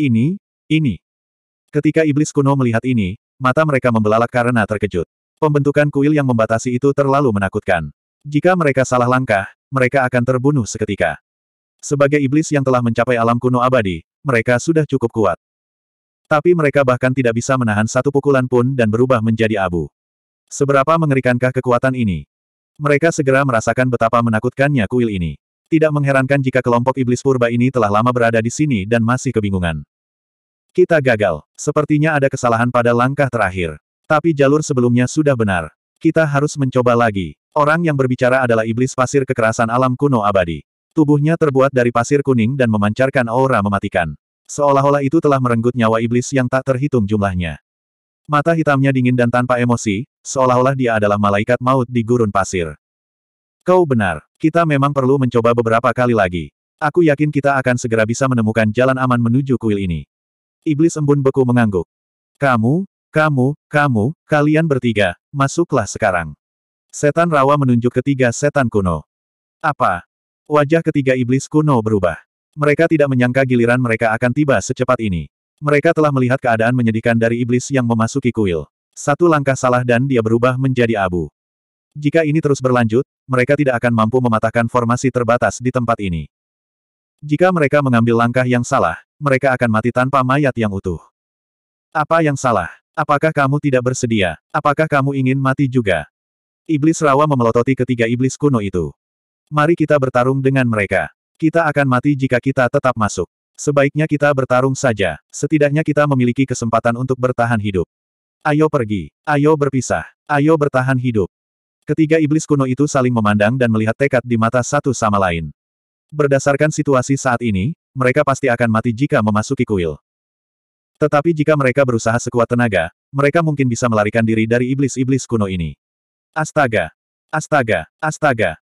Ini, ini. Ketika iblis kuno melihat ini, mata mereka membelalak karena terkejut. Pembentukan kuil yang membatasi itu terlalu menakutkan. Jika mereka salah langkah, mereka akan terbunuh seketika. Sebagai iblis yang telah mencapai alam kuno abadi, mereka sudah cukup kuat. Tapi mereka bahkan tidak bisa menahan satu pukulan pun dan berubah menjadi abu. Seberapa mengerikankah kekuatan ini? Mereka segera merasakan betapa menakutkannya kuil ini. Tidak mengherankan jika kelompok iblis purba ini telah lama berada di sini dan masih kebingungan. Kita gagal. Sepertinya ada kesalahan pada langkah terakhir. Tapi jalur sebelumnya sudah benar. Kita harus mencoba lagi. Orang yang berbicara adalah iblis pasir kekerasan alam kuno abadi. Tubuhnya terbuat dari pasir kuning dan memancarkan aura mematikan. Seolah-olah itu telah merenggut nyawa iblis yang tak terhitung jumlahnya. Mata hitamnya dingin dan tanpa emosi, seolah-olah dia adalah malaikat maut di gurun pasir. Kau benar, kita memang perlu mencoba beberapa kali lagi. Aku yakin kita akan segera bisa menemukan jalan aman menuju kuil ini. Iblis embun beku mengangguk. Kamu, kamu, kamu, kalian bertiga, masuklah sekarang. Setan rawa menunjuk ketiga setan kuno. Apa? Wajah ketiga iblis kuno berubah. Mereka tidak menyangka giliran mereka akan tiba secepat ini. Mereka telah melihat keadaan menyedihkan dari iblis yang memasuki kuil. Satu langkah salah dan dia berubah menjadi abu. Jika ini terus berlanjut, mereka tidak akan mampu mematahkan formasi terbatas di tempat ini. Jika mereka mengambil langkah yang salah, mereka akan mati tanpa mayat yang utuh. Apa yang salah? Apakah kamu tidak bersedia? Apakah kamu ingin mati juga? Iblis rawa memelototi ketiga iblis kuno itu. Mari kita bertarung dengan mereka. Kita akan mati jika kita tetap masuk. Sebaiknya kita bertarung saja. Setidaknya kita memiliki kesempatan untuk bertahan hidup. Ayo pergi. Ayo berpisah. Ayo bertahan hidup. Ketiga iblis kuno itu saling memandang dan melihat tekad di mata satu sama lain. Berdasarkan situasi saat ini, mereka pasti akan mati jika memasuki kuil. Tetapi jika mereka berusaha sekuat tenaga, mereka mungkin bisa melarikan diri dari iblis-iblis kuno ini. Astaga! Astaga! Astaga!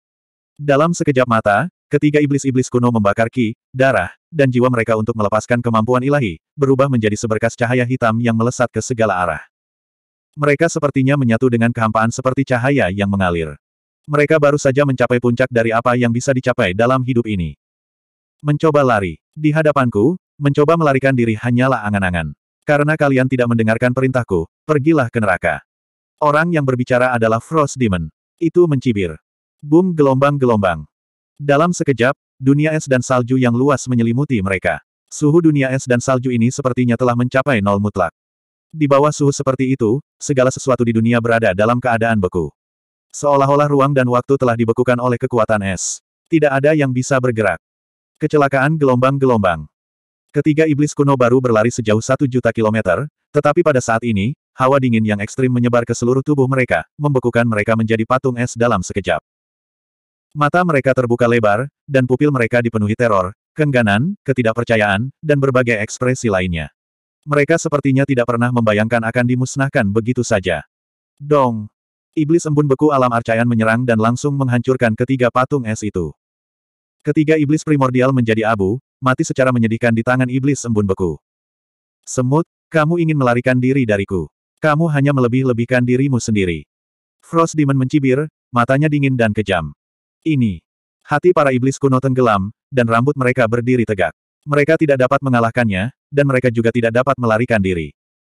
Dalam sekejap mata, ketiga iblis-iblis kuno membakar ki, darah, dan jiwa mereka untuk melepaskan kemampuan ilahi, berubah menjadi seberkas cahaya hitam yang melesat ke segala arah. Mereka sepertinya menyatu dengan kehampaan seperti cahaya yang mengalir. Mereka baru saja mencapai puncak dari apa yang bisa dicapai dalam hidup ini. Mencoba lari. Di hadapanku, mencoba melarikan diri hanyalah angan-angan. Karena kalian tidak mendengarkan perintahku, pergilah ke neraka. Orang yang berbicara adalah Frost Demon. Itu mencibir. Boom gelombang-gelombang. Dalam sekejap, dunia es dan salju yang luas menyelimuti mereka. Suhu dunia es dan salju ini sepertinya telah mencapai nol mutlak. Di bawah suhu seperti itu, segala sesuatu di dunia berada dalam keadaan beku. Seolah-olah ruang dan waktu telah dibekukan oleh kekuatan es. Tidak ada yang bisa bergerak. Kecelakaan gelombang-gelombang. Ketiga iblis kuno baru berlari sejauh satu juta kilometer, tetapi pada saat ini, hawa dingin yang ekstrim menyebar ke seluruh tubuh mereka, membekukan mereka menjadi patung es dalam sekejap. Mata mereka terbuka lebar, dan pupil mereka dipenuhi teror, kengganan, ketidakpercayaan, dan berbagai ekspresi lainnya. Mereka sepertinya tidak pernah membayangkan akan dimusnahkan begitu saja. Dong! Iblis embun beku alam arcaian menyerang dan langsung menghancurkan ketiga patung es itu. Ketiga iblis primordial menjadi abu, mati secara menyedihkan di tangan iblis embun beku. Semut, kamu ingin melarikan diri dariku. Kamu hanya melebih-lebihkan dirimu sendiri. Frost Demon mencibir, matanya dingin dan kejam. Ini. Hati para iblis kuno tenggelam, dan rambut mereka berdiri tegak. Mereka tidak dapat mengalahkannya, dan mereka juga tidak dapat melarikan diri.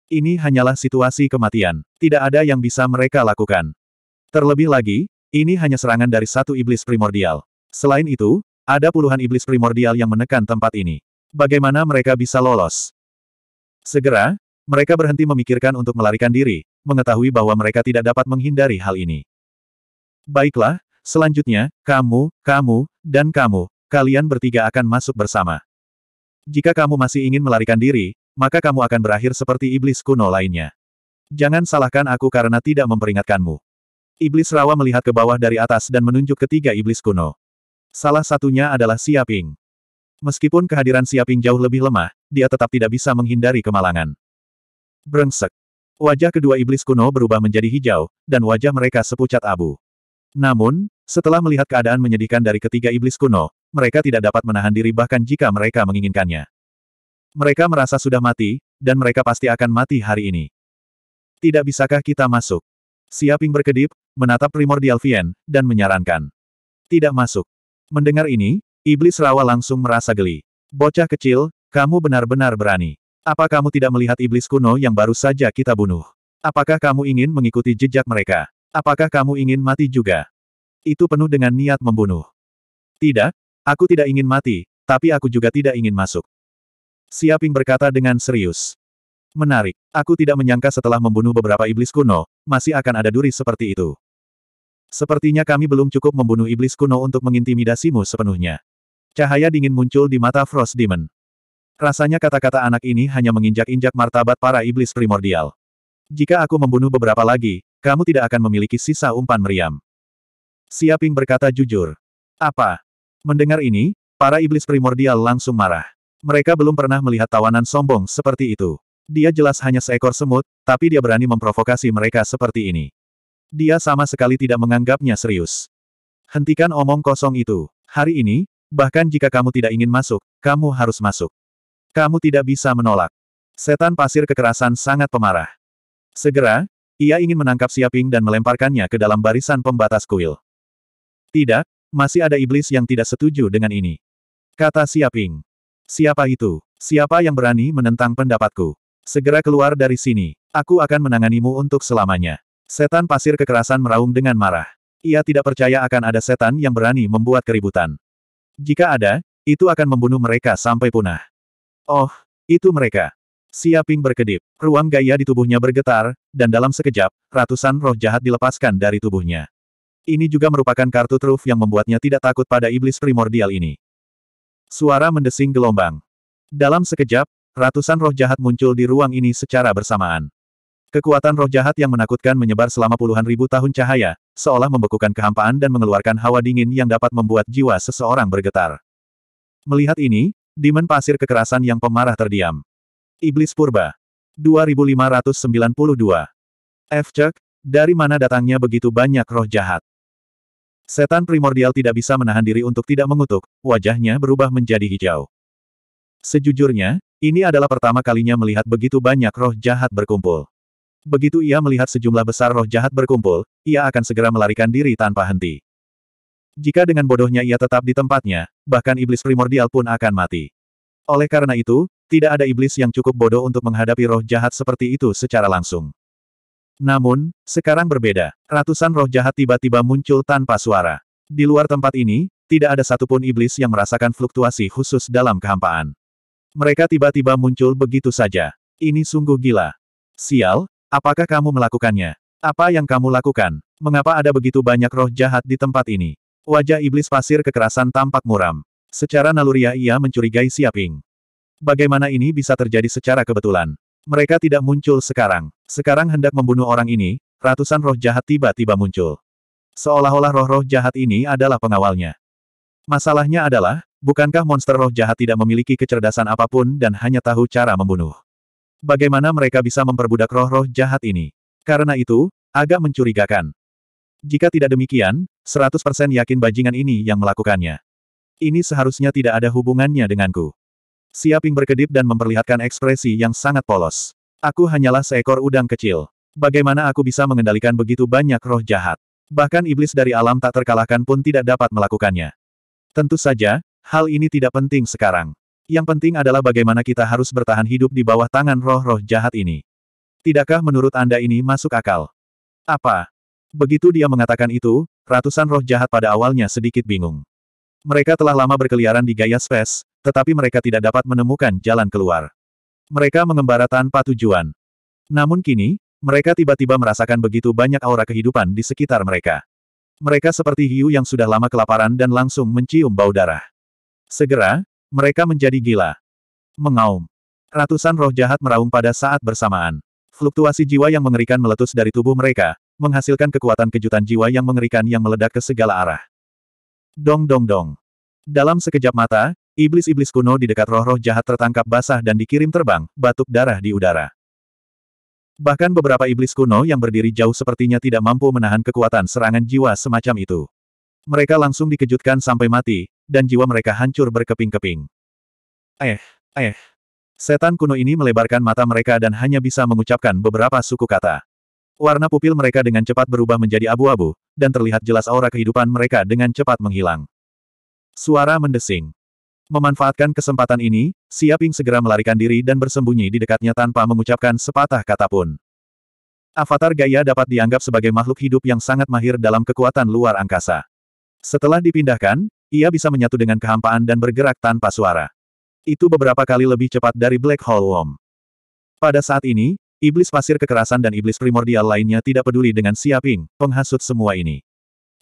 Ini hanyalah situasi kematian. Tidak ada yang bisa mereka lakukan. Terlebih lagi, ini hanya serangan dari satu iblis primordial. Selain itu, ada puluhan iblis primordial yang menekan tempat ini. Bagaimana mereka bisa lolos? Segera, mereka berhenti memikirkan untuk melarikan diri, mengetahui bahwa mereka tidak dapat menghindari hal ini. Baiklah, selanjutnya, kamu, kamu, dan kamu, kalian bertiga akan masuk bersama. Jika kamu masih ingin melarikan diri, maka kamu akan berakhir seperti iblis kuno lainnya. Jangan salahkan aku karena tidak memperingatkanmu. Iblis rawa melihat ke bawah dari atas dan menunjuk ketiga iblis kuno. Salah satunya adalah Siaping. Meskipun kehadiran Siaping jauh lebih lemah, dia tetap tidak bisa menghindari kemalangan. Brengsek. Wajah kedua iblis kuno berubah menjadi hijau, dan wajah mereka sepucat abu. Namun, setelah melihat keadaan menyedihkan dari ketiga iblis kuno, mereka tidak dapat menahan diri bahkan jika mereka menginginkannya. Mereka merasa sudah mati, dan mereka pasti akan mati hari ini. Tidak bisakah kita masuk? Siaping berkedip, menatap primordial Vien, dan menyarankan. Tidak masuk. Mendengar ini, iblis rawa langsung merasa geli. Bocah kecil, kamu benar-benar berani. Apa kamu tidak melihat iblis kuno yang baru saja kita bunuh? Apakah kamu ingin mengikuti jejak mereka? Apakah kamu ingin mati juga? Itu penuh dengan niat membunuh. Tidak, aku tidak ingin mati, tapi aku juga tidak ingin masuk. Siaping berkata dengan serius. Menarik, aku tidak menyangka setelah membunuh beberapa iblis kuno, masih akan ada duri seperti itu. Sepertinya kami belum cukup membunuh iblis kuno untuk mengintimidasimu sepenuhnya. Cahaya dingin muncul di mata Frost Demon. Rasanya kata-kata anak ini hanya menginjak-injak martabat para iblis primordial. Jika aku membunuh beberapa lagi, kamu tidak akan memiliki sisa umpan meriam. Siaping berkata jujur. Apa? Mendengar ini, para iblis primordial langsung marah. Mereka belum pernah melihat tawanan sombong seperti itu. Dia jelas hanya seekor semut, tapi dia berani memprovokasi mereka seperti ini dia sama sekali tidak menganggapnya serius. Hentikan omong kosong itu. Hari ini, bahkan jika kamu tidak ingin masuk, kamu harus masuk. Kamu tidak bisa menolak. Setan pasir kekerasan sangat pemarah. Segera, ia ingin menangkap Siaping dan melemparkannya ke dalam barisan pembatas kuil. Tidak, masih ada iblis yang tidak setuju dengan ini. Kata Siaping. Siapa itu? Siapa yang berani menentang pendapatku? Segera keluar dari sini. Aku akan menanganimu untuk selamanya. Setan pasir kekerasan meraung dengan marah. Ia tidak percaya akan ada setan yang berani membuat keributan. Jika ada, itu akan membunuh mereka sampai punah. Oh, itu mereka. Siaping berkedip, ruang gaya di tubuhnya bergetar, dan dalam sekejap, ratusan roh jahat dilepaskan dari tubuhnya. Ini juga merupakan kartu truf yang membuatnya tidak takut pada iblis primordial ini. Suara mendesing gelombang. Dalam sekejap, ratusan roh jahat muncul di ruang ini secara bersamaan. Kekuatan roh jahat yang menakutkan menyebar selama puluhan ribu tahun cahaya, seolah membekukan kehampaan dan mengeluarkan hawa dingin yang dapat membuat jiwa seseorang bergetar. Melihat ini, Demon pasir kekerasan yang pemarah terdiam. Iblis Purba. 2592. Efcek, dari mana datangnya begitu banyak roh jahat? Setan primordial tidak bisa menahan diri untuk tidak mengutuk, wajahnya berubah menjadi hijau. Sejujurnya, ini adalah pertama kalinya melihat begitu banyak roh jahat berkumpul. Begitu ia melihat sejumlah besar roh jahat berkumpul, ia akan segera melarikan diri tanpa henti. Jika dengan bodohnya ia tetap di tempatnya, bahkan iblis primordial pun akan mati. Oleh karena itu, tidak ada iblis yang cukup bodoh untuk menghadapi roh jahat seperti itu secara langsung. Namun, sekarang berbeda. Ratusan roh jahat tiba-tiba muncul tanpa suara. Di luar tempat ini, tidak ada satupun iblis yang merasakan fluktuasi khusus dalam kehampaan. Mereka tiba-tiba muncul begitu saja. Ini sungguh gila. Sial, Apakah kamu melakukannya? Apa yang kamu lakukan? Mengapa ada begitu banyak roh jahat di tempat ini? Wajah iblis pasir kekerasan tampak muram. Secara naluriah ia mencurigai Siaping. Bagaimana ini bisa terjadi secara kebetulan? Mereka tidak muncul sekarang. Sekarang hendak membunuh orang ini, ratusan roh jahat tiba-tiba muncul. Seolah-olah roh-roh jahat ini adalah pengawalnya. Masalahnya adalah, bukankah monster roh jahat tidak memiliki kecerdasan apapun dan hanya tahu cara membunuh? Bagaimana mereka bisa memperbudak roh-roh jahat ini? Karena itu, agak mencurigakan. Jika tidak demikian, 100% yakin bajingan ini yang melakukannya. Ini seharusnya tidak ada hubungannya denganku. Siaping berkedip dan memperlihatkan ekspresi yang sangat polos. Aku hanyalah seekor udang kecil. Bagaimana aku bisa mengendalikan begitu banyak roh jahat? Bahkan iblis dari alam tak terkalahkan pun tidak dapat melakukannya. Tentu saja, hal ini tidak penting sekarang. Yang penting adalah bagaimana kita harus bertahan hidup di bawah tangan roh-roh jahat ini. Tidakkah menurut Anda ini masuk akal? Apa? Begitu dia mengatakan itu, ratusan roh jahat pada awalnya sedikit bingung. Mereka telah lama berkeliaran di gaya space, tetapi mereka tidak dapat menemukan jalan keluar. Mereka mengembara tanpa tujuan. Namun kini, mereka tiba-tiba merasakan begitu banyak aura kehidupan di sekitar mereka. Mereka seperti hiu yang sudah lama kelaparan dan langsung mencium bau darah. Segera, mereka menjadi gila. Mengaum. Ratusan roh jahat meraung pada saat bersamaan. Fluktuasi jiwa yang mengerikan meletus dari tubuh mereka, menghasilkan kekuatan kejutan jiwa yang mengerikan yang meledak ke segala arah. Dong dong dong. Dalam sekejap mata, iblis-iblis kuno di dekat roh-roh jahat tertangkap basah dan dikirim terbang, batuk darah di udara. Bahkan beberapa iblis kuno yang berdiri jauh sepertinya tidak mampu menahan kekuatan serangan jiwa semacam itu. Mereka langsung dikejutkan sampai mati, dan jiwa mereka hancur berkeping-keping. Eh, eh. Setan kuno ini melebarkan mata mereka dan hanya bisa mengucapkan beberapa suku kata. Warna pupil mereka dengan cepat berubah menjadi abu-abu, dan terlihat jelas aura kehidupan mereka dengan cepat menghilang. Suara mendesing. Memanfaatkan kesempatan ini, Siaping segera melarikan diri dan bersembunyi di dekatnya tanpa mengucapkan sepatah kata pun. Avatar Gaia dapat dianggap sebagai makhluk hidup yang sangat mahir dalam kekuatan luar angkasa. Setelah dipindahkan, ia bisa menyatu dengan kehampaan dan bergerak tanpa suara. Itu beberapa kali lebih cepat dari Black Hole Worm. Pada saat ini, iblis pasir kekerasan dan iblis primordial lainnya tidak peduli dengan Siaping, penghasut semua ini.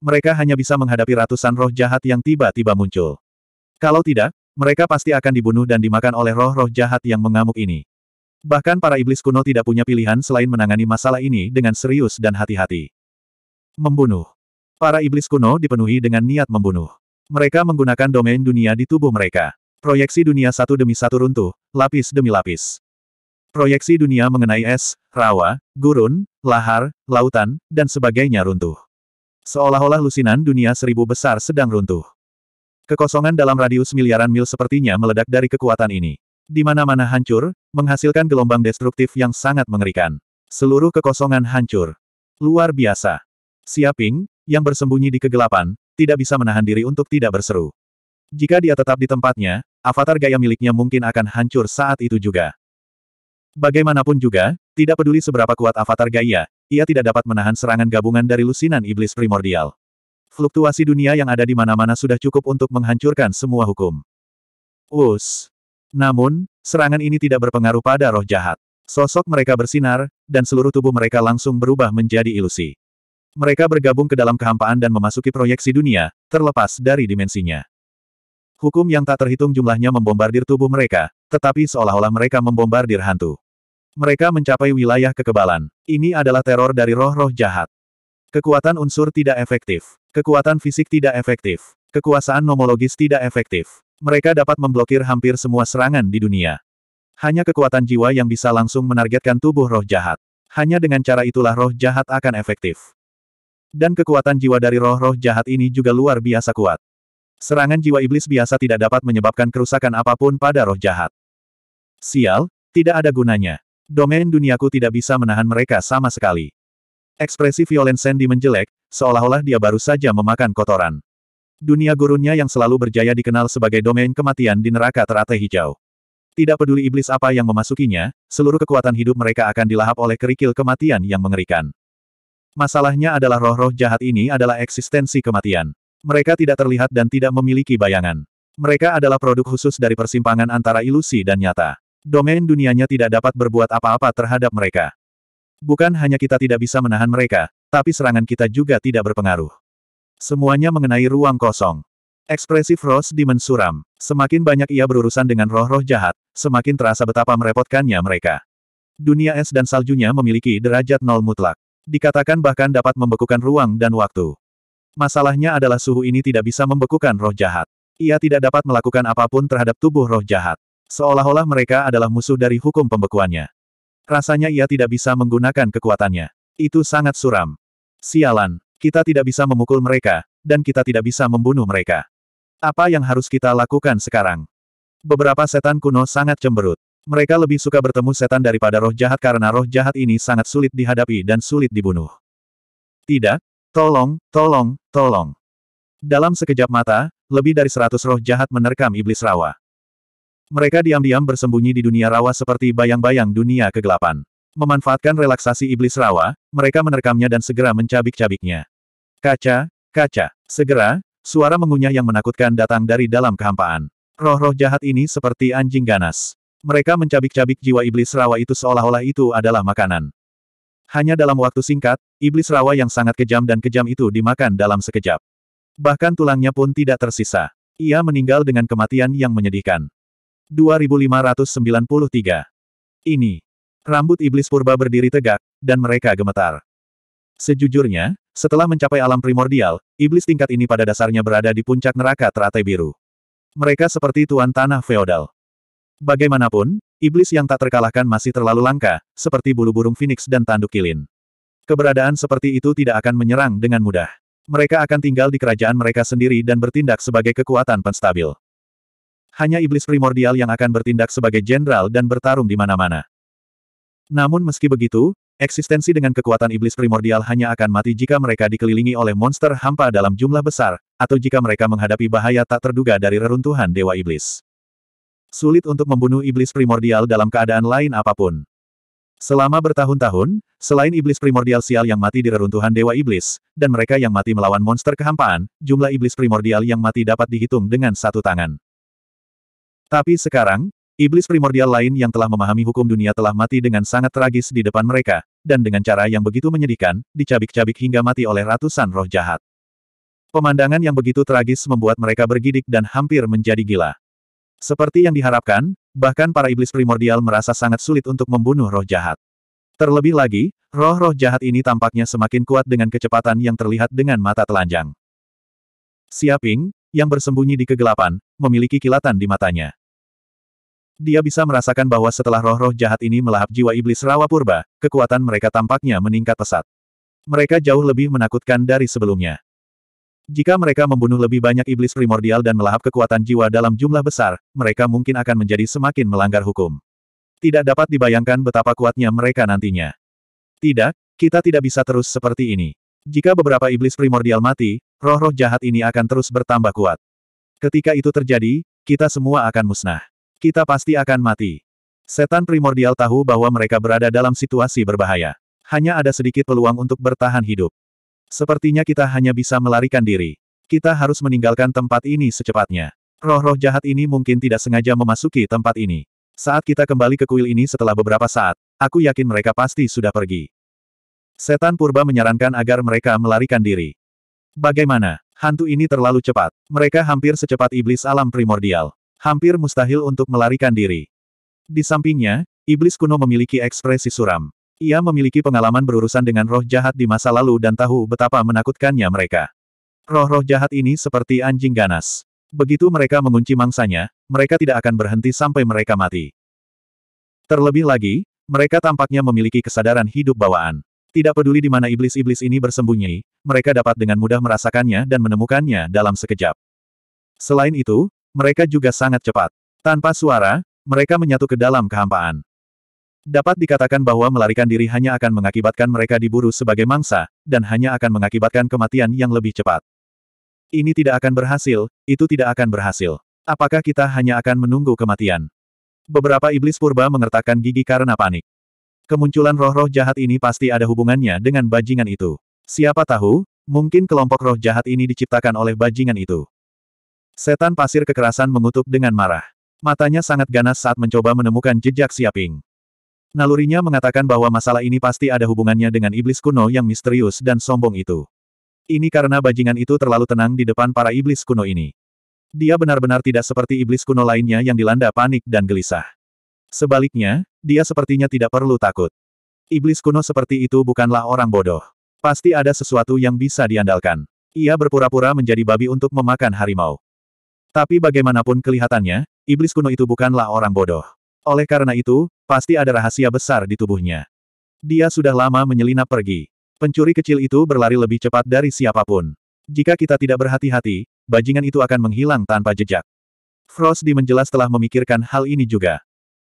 Mereka hanya bisa menghadapi ratusan roh jahat yang tiba-tiba muncul. Kalau tidak, mereka pasti akan dibunuh dan dimakan oleh roh-roh jahat yang mengamuk ini. Bahkan para iblis kuno tidak punya pilihan selain menangani masalah ini dengan serius dan hati-hati. Membunuh. Para iblis kuno dipenuhi dengan niat membunuh. Mereka menggunakan domain dunia di tubuh mereka. Proyeksi dunia satu demi satu runtuh, lapis demi lapis. Proyeksi dunia mengenai es, rawa, gurun, lahar, lautan, dan sebagainya runtuh. Seolah-olah lusinan dunia seribu besar sedang runtuh. Kekosongan dalam radius miliaran mil sepertinya meledak dari kekuatan ini. Di mana-mana hancur, menghasilkan gelombang destruktif yang sangat mengerikan. Seluruh kekosongan hancur. Luar biasa. Siaping, yang bersembunyi di kegelapan, tidak bisa menahan diri untuk tidak berseru. Jika dia tetap di tempatnya, avatar gaya miliknya mungkin akan hancur saat itu juga. Bagaimanapun juga, tidak peduli seberapa kuat avatar gaya, ia tidak dapat menahan serangan gabungan dari lusinan iblis primordial. Fluktuasi dunia yang ada di mana-mana sudah cukup untuk menghancurkan semua hukum. Us. Namun, serangan ini tidak berpengaruh pada roh jahat. Sosok mereka bersinar, dan seluruh tubuh mereka langsung berubah menjadi ilusi. Mereka bergabung ke dalam kehampaan dan memasuki proyeksi dunia, terlepas dari dimensinya. Hukum yang tak terhitung jumlahnya membombardir tubuh mereka, tetapi seolah-olah mereka membombardir hantu. Mereka mencapai wilayah kekebalan. Ini adalah teror dari roh-roh jahat. Kekuatan unsur tidak efektif. Kekuatan fisik tidak efektif. Kekuasaan nomologis tidak efektif. Mereka dapat memblokir hampir semua serangan di dunia. Hanya kekuatan jiwa yang bisa langsung menargetkan tubuh roh jahat. Hanya dengan cara itulah roh jahat akan efektif. Dan kekuatan jiwa dari roh-roh jahat ini juga luar biasa kuat. Serangan jiwa iblis biasa tidak dapat menyebabkan kerusakan apapun pada roh jahat. Sial, tidak ada gunanya. Domain duniaku tidak bisa menahan mereka sama sekali. Ekspresi Violen Sandy menjelek, seolah-olah dia baru saja memakan kotoran. Dunia gurunya yang selalu berjaya dikenal sebagai domain kematian di neraka teratai hijau. Tidak peduli iblis apa yang memasukinya, seluruh kekuatan hidup mereka akan dilahap oleh kerikil kematian yang mengerikan. Masalahnya adalah roh-roh jahat ini adalah eksistensi kematian. Mereka tidak terlihat dan tidak memiliki bayangan. Mereka adalah produk khusus dari persimpangan antara ilusi dan nyata. Domain dunianya tidak dapat berbuat apa-apa terhadap mereka. Bukan hanya kita tidak bisa menahan mereka, tapi serangan kita juga tidak berpengaruh. Semuanya mengenai ruang kosong. Ekspresi Frost di mensuram. Semakin banyak ia berurusan dengan roh-roh jahat, semakin terasa betapa merepotkannya mereka. Dunia es dan saljunya memiliki derajat nol mutlak. Dikatakan bahkan dapat membekukan ruang dan waktu. Masalahnya adalah suhu ini tidak bisa membekukan roh jahat. Ia tidak dapat melakukan apapun terhadap tubuh roh jahat. Seolah-olah mereka adalah musuh dari hukum pembekuannya. Rasanya ia tidak bisa menggunakan kekuatannya. Itu sangat suram. Sialan, kita tidak bisa memukul mereka, dan kita tidak bisa membunuh mereka. Apa yang harus kita lakukan sekarang? Beberapa setan kuno sangat cemberut. Mereka lebih suka bertemu setan daripada roh jahat karena roh jahat ini sangat sulit dihadapi dan sulit dibunuh. Tidak, tolong, tolong, tolong. Dalam sekejap mata, lebih dari seratus roh jahat menerkam iblis rawa. Mereka diam-diam bersembunyi di dunia rawa seperti bayang-bayang dunia kegelapan. Memanfaatkan relaksasi iblis rawa, mereka menerkamnya dan segera mencabik-cabiknya. Kaca, kaca. Segera, suara mengunyah yang menakutkan datang dari dalam kehampaan. Roh-roh jahat ini seperti anjing ganas. Mereka mencabik-cabik jiwa iblis rawa itu seolah-olah itu adalah makanan. Hanya dalam waktu singkat, iblis rawa yang sangat kejam dan kejam itu dimakan dalam sekejap. Bahkan tulangnya pun tidak tersisa. Ia meninggal dengan kematian yang menyedihkan. 2593. Ini. Rambut iblis purba berdiri tegak, dan mereka gemetar. Sejujurnya, setelah mencapai alam primordial, iblis tingkat ini pada dasarnya berada di puncak neraka teratai biru. Mereka seperti tuan tanah feodal. Bagaimanapun, iblis yang tak terkalahkan masih terlalu langka, seperti bulu burung phoenix dan tanduk kilin. Keberadaan seperti itu tidak akan menyerang dengan mudah. Mereka akan tinggal di kerajaan mereka sendiri dan bertindak sebagai kekuatan penstabil. Hanya iblis primordial yang akan bertindak sebagai jenderal dan bertarung di mana-mana. Namun meski begitu, eksistensi dengan kekuatan iblis primordial hanya akan mati jika mereka dikelilingi oleh monster hampa dalam jumlah besar, atau jika mereka menghadapi bahaya tak terduga dari reruntuhan Dewa Iblis. Sulit untuk membunuh iblis primordial dalam keadaan lain apapun. Selama bertahun-tahun, selain iblis primordial sial yang mati di reruntuhan Dewa Iblis, dan mereka yang mati melawan monster kehampaan, jumlah iblis primordial yang mati dapat dihitung dengan satu tangan. Tapi sekarang, iblis primordial lain yang telah memahami hukum dunia telah mati dengan sangat tragis di depan mereka, dan dengan cara yang begitu menyedihkan, dicabik-cabik hingga mati oleh ratusan roh jahat. Pemandangan yang begitu tragis membuat mereka bergidik dan hampir menjadi gila. Seperti yang diharapkan, bahkan para iblis primordial merasa sangat sulit untuk membunuh roh jahat. Terlebih lagi, roh-roh jahat ini tampaknya semakin kuat dengan kecepatan yang terlihat dengan mata telanjang. Siaping, yang bersembunyi di kegelapan, memiliki kilatan di matanya. Dia bisa merasakan bahwa setelah roh-roh jahat ini melahap jiwa iblis rawa purba, kekuatan mereka tampaknya meningkat pesat. Mereka jauh lebih menakutkan dari sebelumnya. Jika mereka membunuh lebih banyak iblis primordial dan melahap kekuatan jiwa dalam jumlah besar, mereka mungkin akan menjadi semakin melanggar hukum. Tidak dapat dibayangkan betapa kuatnya mereka nantinya. Tidak, kita tidak bisa terus seperti ini. Jika beberapa iblis primordial mati, roh-roh jahat ini akan terus bertambah kuat. Ketika itu terjadi, kita semua akan musnah. Kita pasti akan mati. Setan primordial tahu bahwa mereka berada dalam situasi berbahaya. Hanya ada sedikit peluang untuk bertahan hidup. Sepertinya kita hanya bisa melarikan diri. Kita harus meninggalkan tempat ini secepatnya. Roh-roh jahat ini mungkin tidak sengaja memasuki tempat ini. Saat kita kembali ke kuil ini setelah beberapa saat, aku yakin mereka pasti sudah pergi. Setan purba menyarankan agar mereka melarikan diri. Bagaimana? Hantu ini terlalu cepat. Mereka hampir secepat iblis alam primordial. Hampir mustahil untuk melarikan diri. Di sampingnya, iblis kuno memiliki ekspresi suram. Ia memiliki pengalaman berurusan dengan roh jahat di masa lalu dan tahu betapa menakutkannya mereka. Roh-roh jahat ini seperti anjing ganas. Begitu mereka mengunci mangsanya, mereka tidak akan berhenti sampai mereka mati. Terlebih lagi, mereka tampaknya memiliki kesadaran hidup bawaan. Tidak peduli di mana iblis-iblis ini bersembunyi, mereka dapat dengan mudah merasakannya dan menemukannya dalam sekejap. Selain itu, mereka juga sangat cepat. Tanpa suara, mereka menyatu ke dalam kehampaan. Dapat dikatakan bahwa melarikan diri hanya akan mengakibatkan mereka diburu sebagai mangsa, dan hanya akan mengakibatkan kematian yang lebih cepat. Ini tidak akan berhasil, itu tidak akan berhasil. Apakah kita hanya akan menunggu kematian? Beberapa iblis purba mengertakkan gigi karena panik. Kemunculan roh-roh jahat ini pasti ada hubungannya dengan bajingan itu. Siapa tahu, mungkin kelompok roh jahat ini diciptakan oleh bajingan itu. Setan pasir kekerasan mengutuk dengan marah. Matanya sangat ganas saat mencoba menemukan jejak Siaping. Nalurinya mengatakan bahwa masalah ini pasti ada hubungannya dengan iblis kuno yang misterius dan sombong itu. Ini karena bajingan itu terlalu tenang di depan para iblis kuno ini. Dia benar-benar tidak seperti iblis kuno lainnya yang dilanda panik dan gelisah. Sebaliknya, dia sepertinya tidak perlu takut. Iblis kuno seperti itu bukanlah orang bodoh. Pasti ada sesuatu yang bisa diandalkan. Ia berpura-pura menjadi babi untuk memakan harimau. Tapi bagaimanapun kelihatannya, iblis kuno itu bukanlah orang bodoh. Oleh karena itu, pasti ada rahasia besar di tubuhnya. Dia sudah lama menyelinap pergi. Pencuri kecil itu berlari lebih cepat dari siapapun. Jika kita tidak berhati-hati, bajingan itu akan menghilang tanpa jejak. Frosty menjelas telah memikirkan hal ini juga.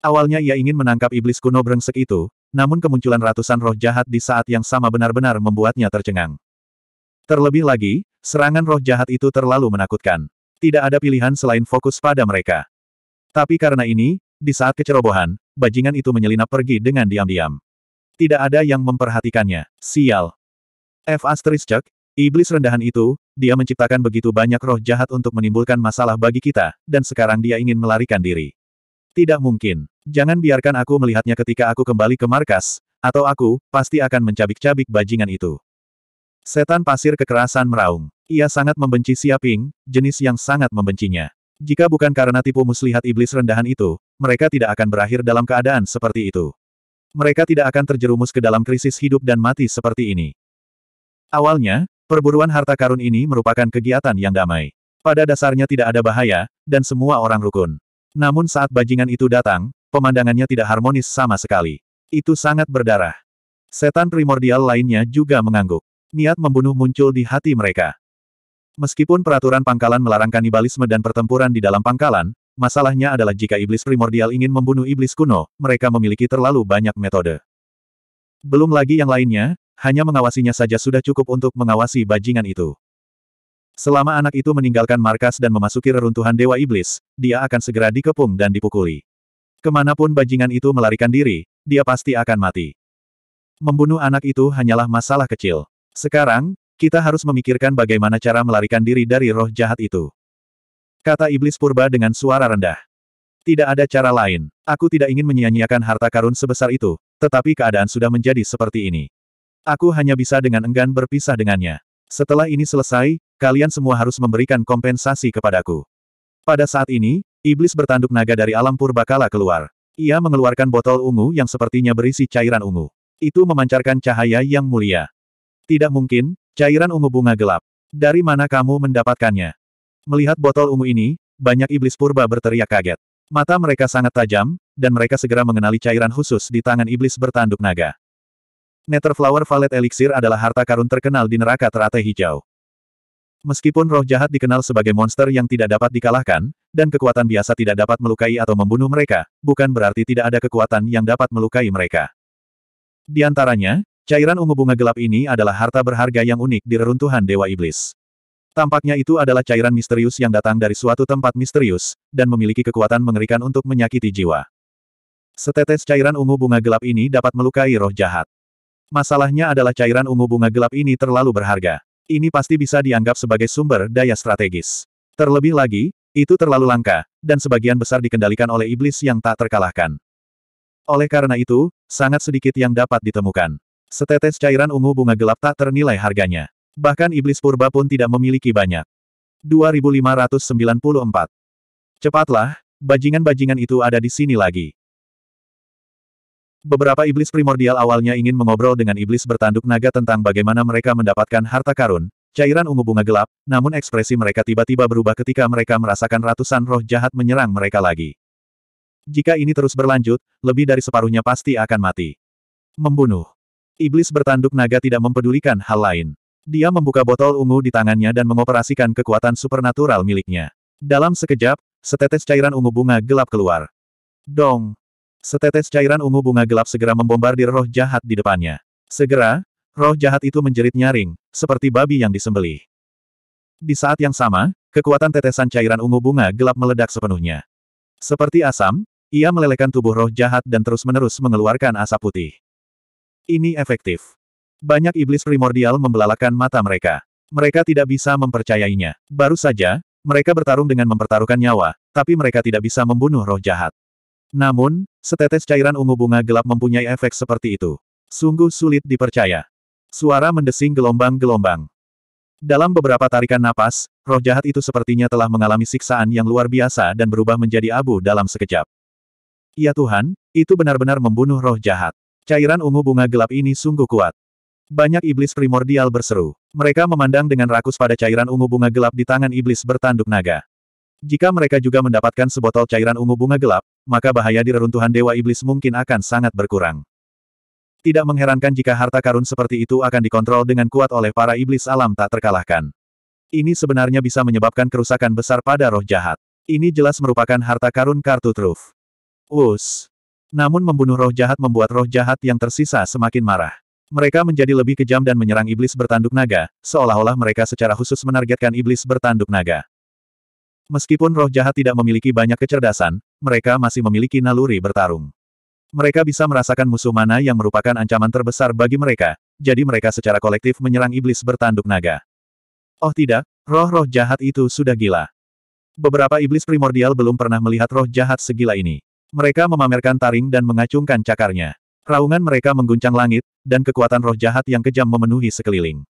Awalnya ia ingin menangkap iblis kuno brengsek itu, namun kemunculan ratusan roh jahat di saat yang sama benar-benar membuatnya tercengang. Terlebih lagi, serangan roh jahat itu terlalu menakutkan. Tidak ada pilihan selain fokus pada mereka. Tapi karena ini, di saat kecerobohan, bajingan itu menyelinap pergi dengan diam-diam. Tidak ada yang memperhatikannya. Sial. F asterisk cek, iblis rendahan itu, dia menciptakan begitu banyak roh jahat untuk menimbulkan masalah bagi kita, dan sekarang dia ingin melarikan diri. Tidak mungkin. Jangan biarkan aku melihatnya ketika aku kembali ke markas, atau aku, pasti akan mencabik-cabik bajingan itu. Setan pasir kekerasan meraung. Ia sangat membenci Siaping, jenis yang sangat membencinya. Jika bukan karena tipu muslihat iblis rendahan itu, mereka tidak akan berakhir dalam keadaan seperti itu. Mereka tidak akan terjerumus ke dalam krisis hidup dan mati seperti ini. Awalnya, perburuan harta karun ini merupakan kegiatan yang damai. Pada dasarnya tidak ada bahaya, dan semua orang rukun. Namun saat bajingan itu datang, pemandangannya tidak harmonis sama sekali. Itu sangat berdarah. Setan primordial lainnya juga mengangguk. Niat membunuh muncul di hati mereka. Meskipun peraturan pangkalan melarang kanibalisme dan pertempuran di dalam pangkalan, masalahnya adalah jika iblis primordial ingin membunuh iblis kuno, mereka memiliki terlalu banyak metode. Belum lagi yang lainnya, hanya mengawasinya saja sudah cukup untuk mengawasi bajingan itu. Selama anak itu meninggalkan markas dan memasuki reruntuhan Dewa Iblis, dia akan segera dikepung dan dipukuli. Kemanapun bajingan itu melarikan diri, dia pasti akan mati. Membunuh anak itu hanyalah masalah kecil. Sekarang, kita harus memikirkan bagaimana cara melarikan diri dari roh jahat itu. Kata iblis purba dengan suara rendah. Tidak ada cara lain. Aku tidak ingin menyia-nyiakan harta karun sebesar itu, tetapi keadaan sudah menjadi seperti ini. Aku hanya bisa dengan enggan berpisah dengannya. Setelah ini selesai, kalian semua harus memberikan kompensasi kepadaku. Pada saat ini, iblis bertanduk naga dari alam purba kala keluar. Ia mengeluarkan botol ungu yang sepertinya berisi cairan ungu. Itu memancarkan cahaya yang mulia. Tidak mungkin, Cairan ungu bunga gelap. Dari mana kamu mendapatkannya? Melihat botol ungu ini, banyak iblis purba berteriak kaget. Mata mereka sangat tajam, dan mereka segera mengenali cairan khusus di tangan iblis bertanduk naga. Netherflower Valet Elixir adalah harta karun terkenal di neraka teratai hijau. Meskipun roh jahat dikenal sebagai monster yang tidak dapat dikalahkan, dan kekuatan biasa tidak dapat melukai atau membunuh mereka, bukan berarti tidak ada kekuatan yang dapat melukai mereka. Di antaranya, Cairan ungu bunga gelap ini adalah harta berharga yang unik di reruntuhan Dewa Iblis. Tampaknya itu adalah cairan misterius yang datang dari suatu tempat misterius, dan memiliki kekuatan mengerikan untuk menyakiti jiwa. Setetes cairan ungu bunga gelap ini dapat melukai roh jahat. Masalahnya adalah cairan ungu bunga gelap ini terlalu berharga. Ini pasti bisa dianggap sebagai sumber daya strategis. Terlebih lagi, itu terlalu langka, dan sebagian besar dikendalikan oleh iblis yang tak terkalahkan. Oleh karena itu, sangat sedikit yang dapat ditemukan. Setetes cairan ungu bunga gelap tak ternilai harganya. Bahkan iblis purba pun tidak memiliki banyak. 2594. Cepatlah, bajingan-bajingan itu ada di sini lagi. Beberapa iblis primordial awalnya ingin mengobrol dengan iblis bertanduk naga tentang bagaimana mereka mendapatkan harta karun, cairan ungu bunga gelap, namun ekspresi mereka tiba-tiba berubah ketika mereka merasakan ratusan roh jahat menyerang mereka lagi. Jika ini terus berlanjut, lebih dari separuhnya pasti akan mati. Membunuh. Iblis bertanduk naga tidak mempedulikan hal lain. Dia membuka botol ungu di tangannya dan mengoperasikan kekuatan supernatural miliknya. Dalam sekejap, setetes cairan ungu bunga gelap keluar. Dong! Setetes cairan ungu bunga gelap segera membombardir roh jahat di depannya. Segera, roh jahat itu menjerit nyaring, seperti babi yang disembeli. Di saat yang sama, kekuatan tetesan cairan ungu bunga gelap meledak sepenuhnya. Seperti asam, ia melelehkan tubuh roh jahat dan terus-menerus mengeluarkan asap putih. Ini efektif. Banyak iblis primordial membelalakan mata mereka. Mereka tidak bisa mempercayainya. Baru saja, mereka bertarung dengan mempertaruhkan nyawa, tapi mereka tidak bisa membunuh roh jahat. Namun, setetes cairan ungu bunga gelap mempunyai efek seperti itu. Sungguh sulit dipercaya. Suara mendesing gelombang-gelombang. Dalam beberapa tarikan napas, roh jahat itu sepertinya telah mengalami siksaan yang luar biasa dan berubah menjadi abu dalam sekejap. Ya Tuhan, itu benar-benar membunuh roh jahat. Cairan ungu bunga gelap ini sungguh kuat. Banyak iblis primordial berseru. Mereka memandang dengan rakus pada cairan ungu bunga gelap di tangan iblis bertanduk naga. Jika mereka juga mendapatkan sebotol cairan ungu bunga gelap, maka bahaya di reruntuhan Dewa Iblis mungkin akan sangat berkurang. Tidak mengherankan jika harta karun seperti itu akan dikontrol dengan kuat oleh para iblis alam tak terkalahkan. Ini sebenarnya bisa menyebabkan kerusakan besar pada roh jahat. Ini jelas merupakan harta karun kartu truf. Wus. Namun membunuh roh jahat membuat roh jahat yang tersisa semakin marah. Mereka menjadi lebih kejam dan menyerang iblis bertanduk naga, seolah-olah mereka secara khusus menargetkan iblis bertanduk naga. Meskipun roh jahat tidak memiliki banyak kecerdasan, mereka masih memiliki naluri bertarung. Mereka bisa merasakan musuh mana yang merupakan ancaman terbesar bagi mereka, jadi mereka secara kolektif menyerang iblis bertanduk naga. Oh tidak, roh-roh jahat itu sudah gila. Beberapa iblis primordial belum pernah melihat roh jahat segila ini. Mereka memamerkan taring dan mengacungkan cakarnya. Raungan mereka mengguncang langit, dan kekuatan roh jahat yang kejam memenuhi sekeliling.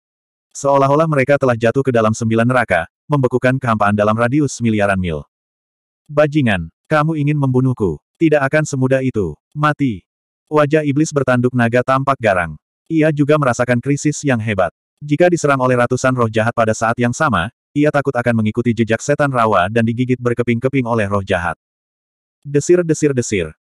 Seolah-olah mereka telah jatuh ke dalam sembilan neraka, membekukan kehampaan dalam radius miliaran mil. Bajingan, kamu ingin membunuhku. Tidak akan semudah itu. Mati. Wajah iblis bertanduk naga tampak garang. Ia juga merasakan krisis yang hebat. Jika diserang oleh ratusan roh jahat pada saat yang sama, ia takut akan mengikuti jejak setan rawa dan digigit berkeping-keping oleh roh jahat. Desir-desir-desir.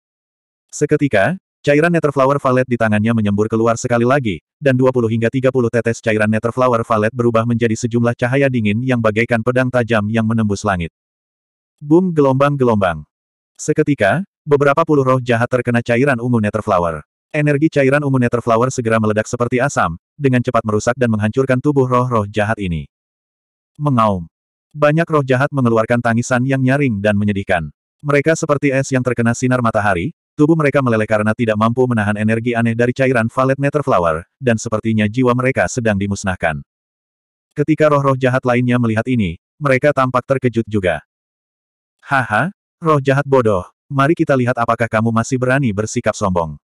Seketika, cairan Netherflower Valet di tangannya menyembur keluar sekali lagi, dan 20 hingga 30 tetes cairan Netherflower Valet berubah menjadi sejumlah cahaya dingin yang bagaikan pedang tajam yang menembus langit. Boom gelombang-gelombang. Seketika, beberapa puluh roh jahat terkena cairan ungu Netherflower. Energi cairan ungu Netherflower segera meledak seperti asam, dengan cepat merusak dan menghancurkan tubuh roh-roh jahat ini. Mengaum. Banyak roh jahat mengeluarkan tangisan yang nyaring dan menyedihkan. Mereka seperti es yang terkena sinar matahari, tubuh mereka meleleh karena tidak mampu menahan energi aneh dari cairan Valet Netherflower, dan sepertinya jiwa mereka sedang dimusnahkan. Ketika roh-roh jahat lainnya melihat ini, mereka tampak terkejut juga. Haha, roh jahat bodoh, mari kita lihat apakah kamu masih berani bersikap sombong.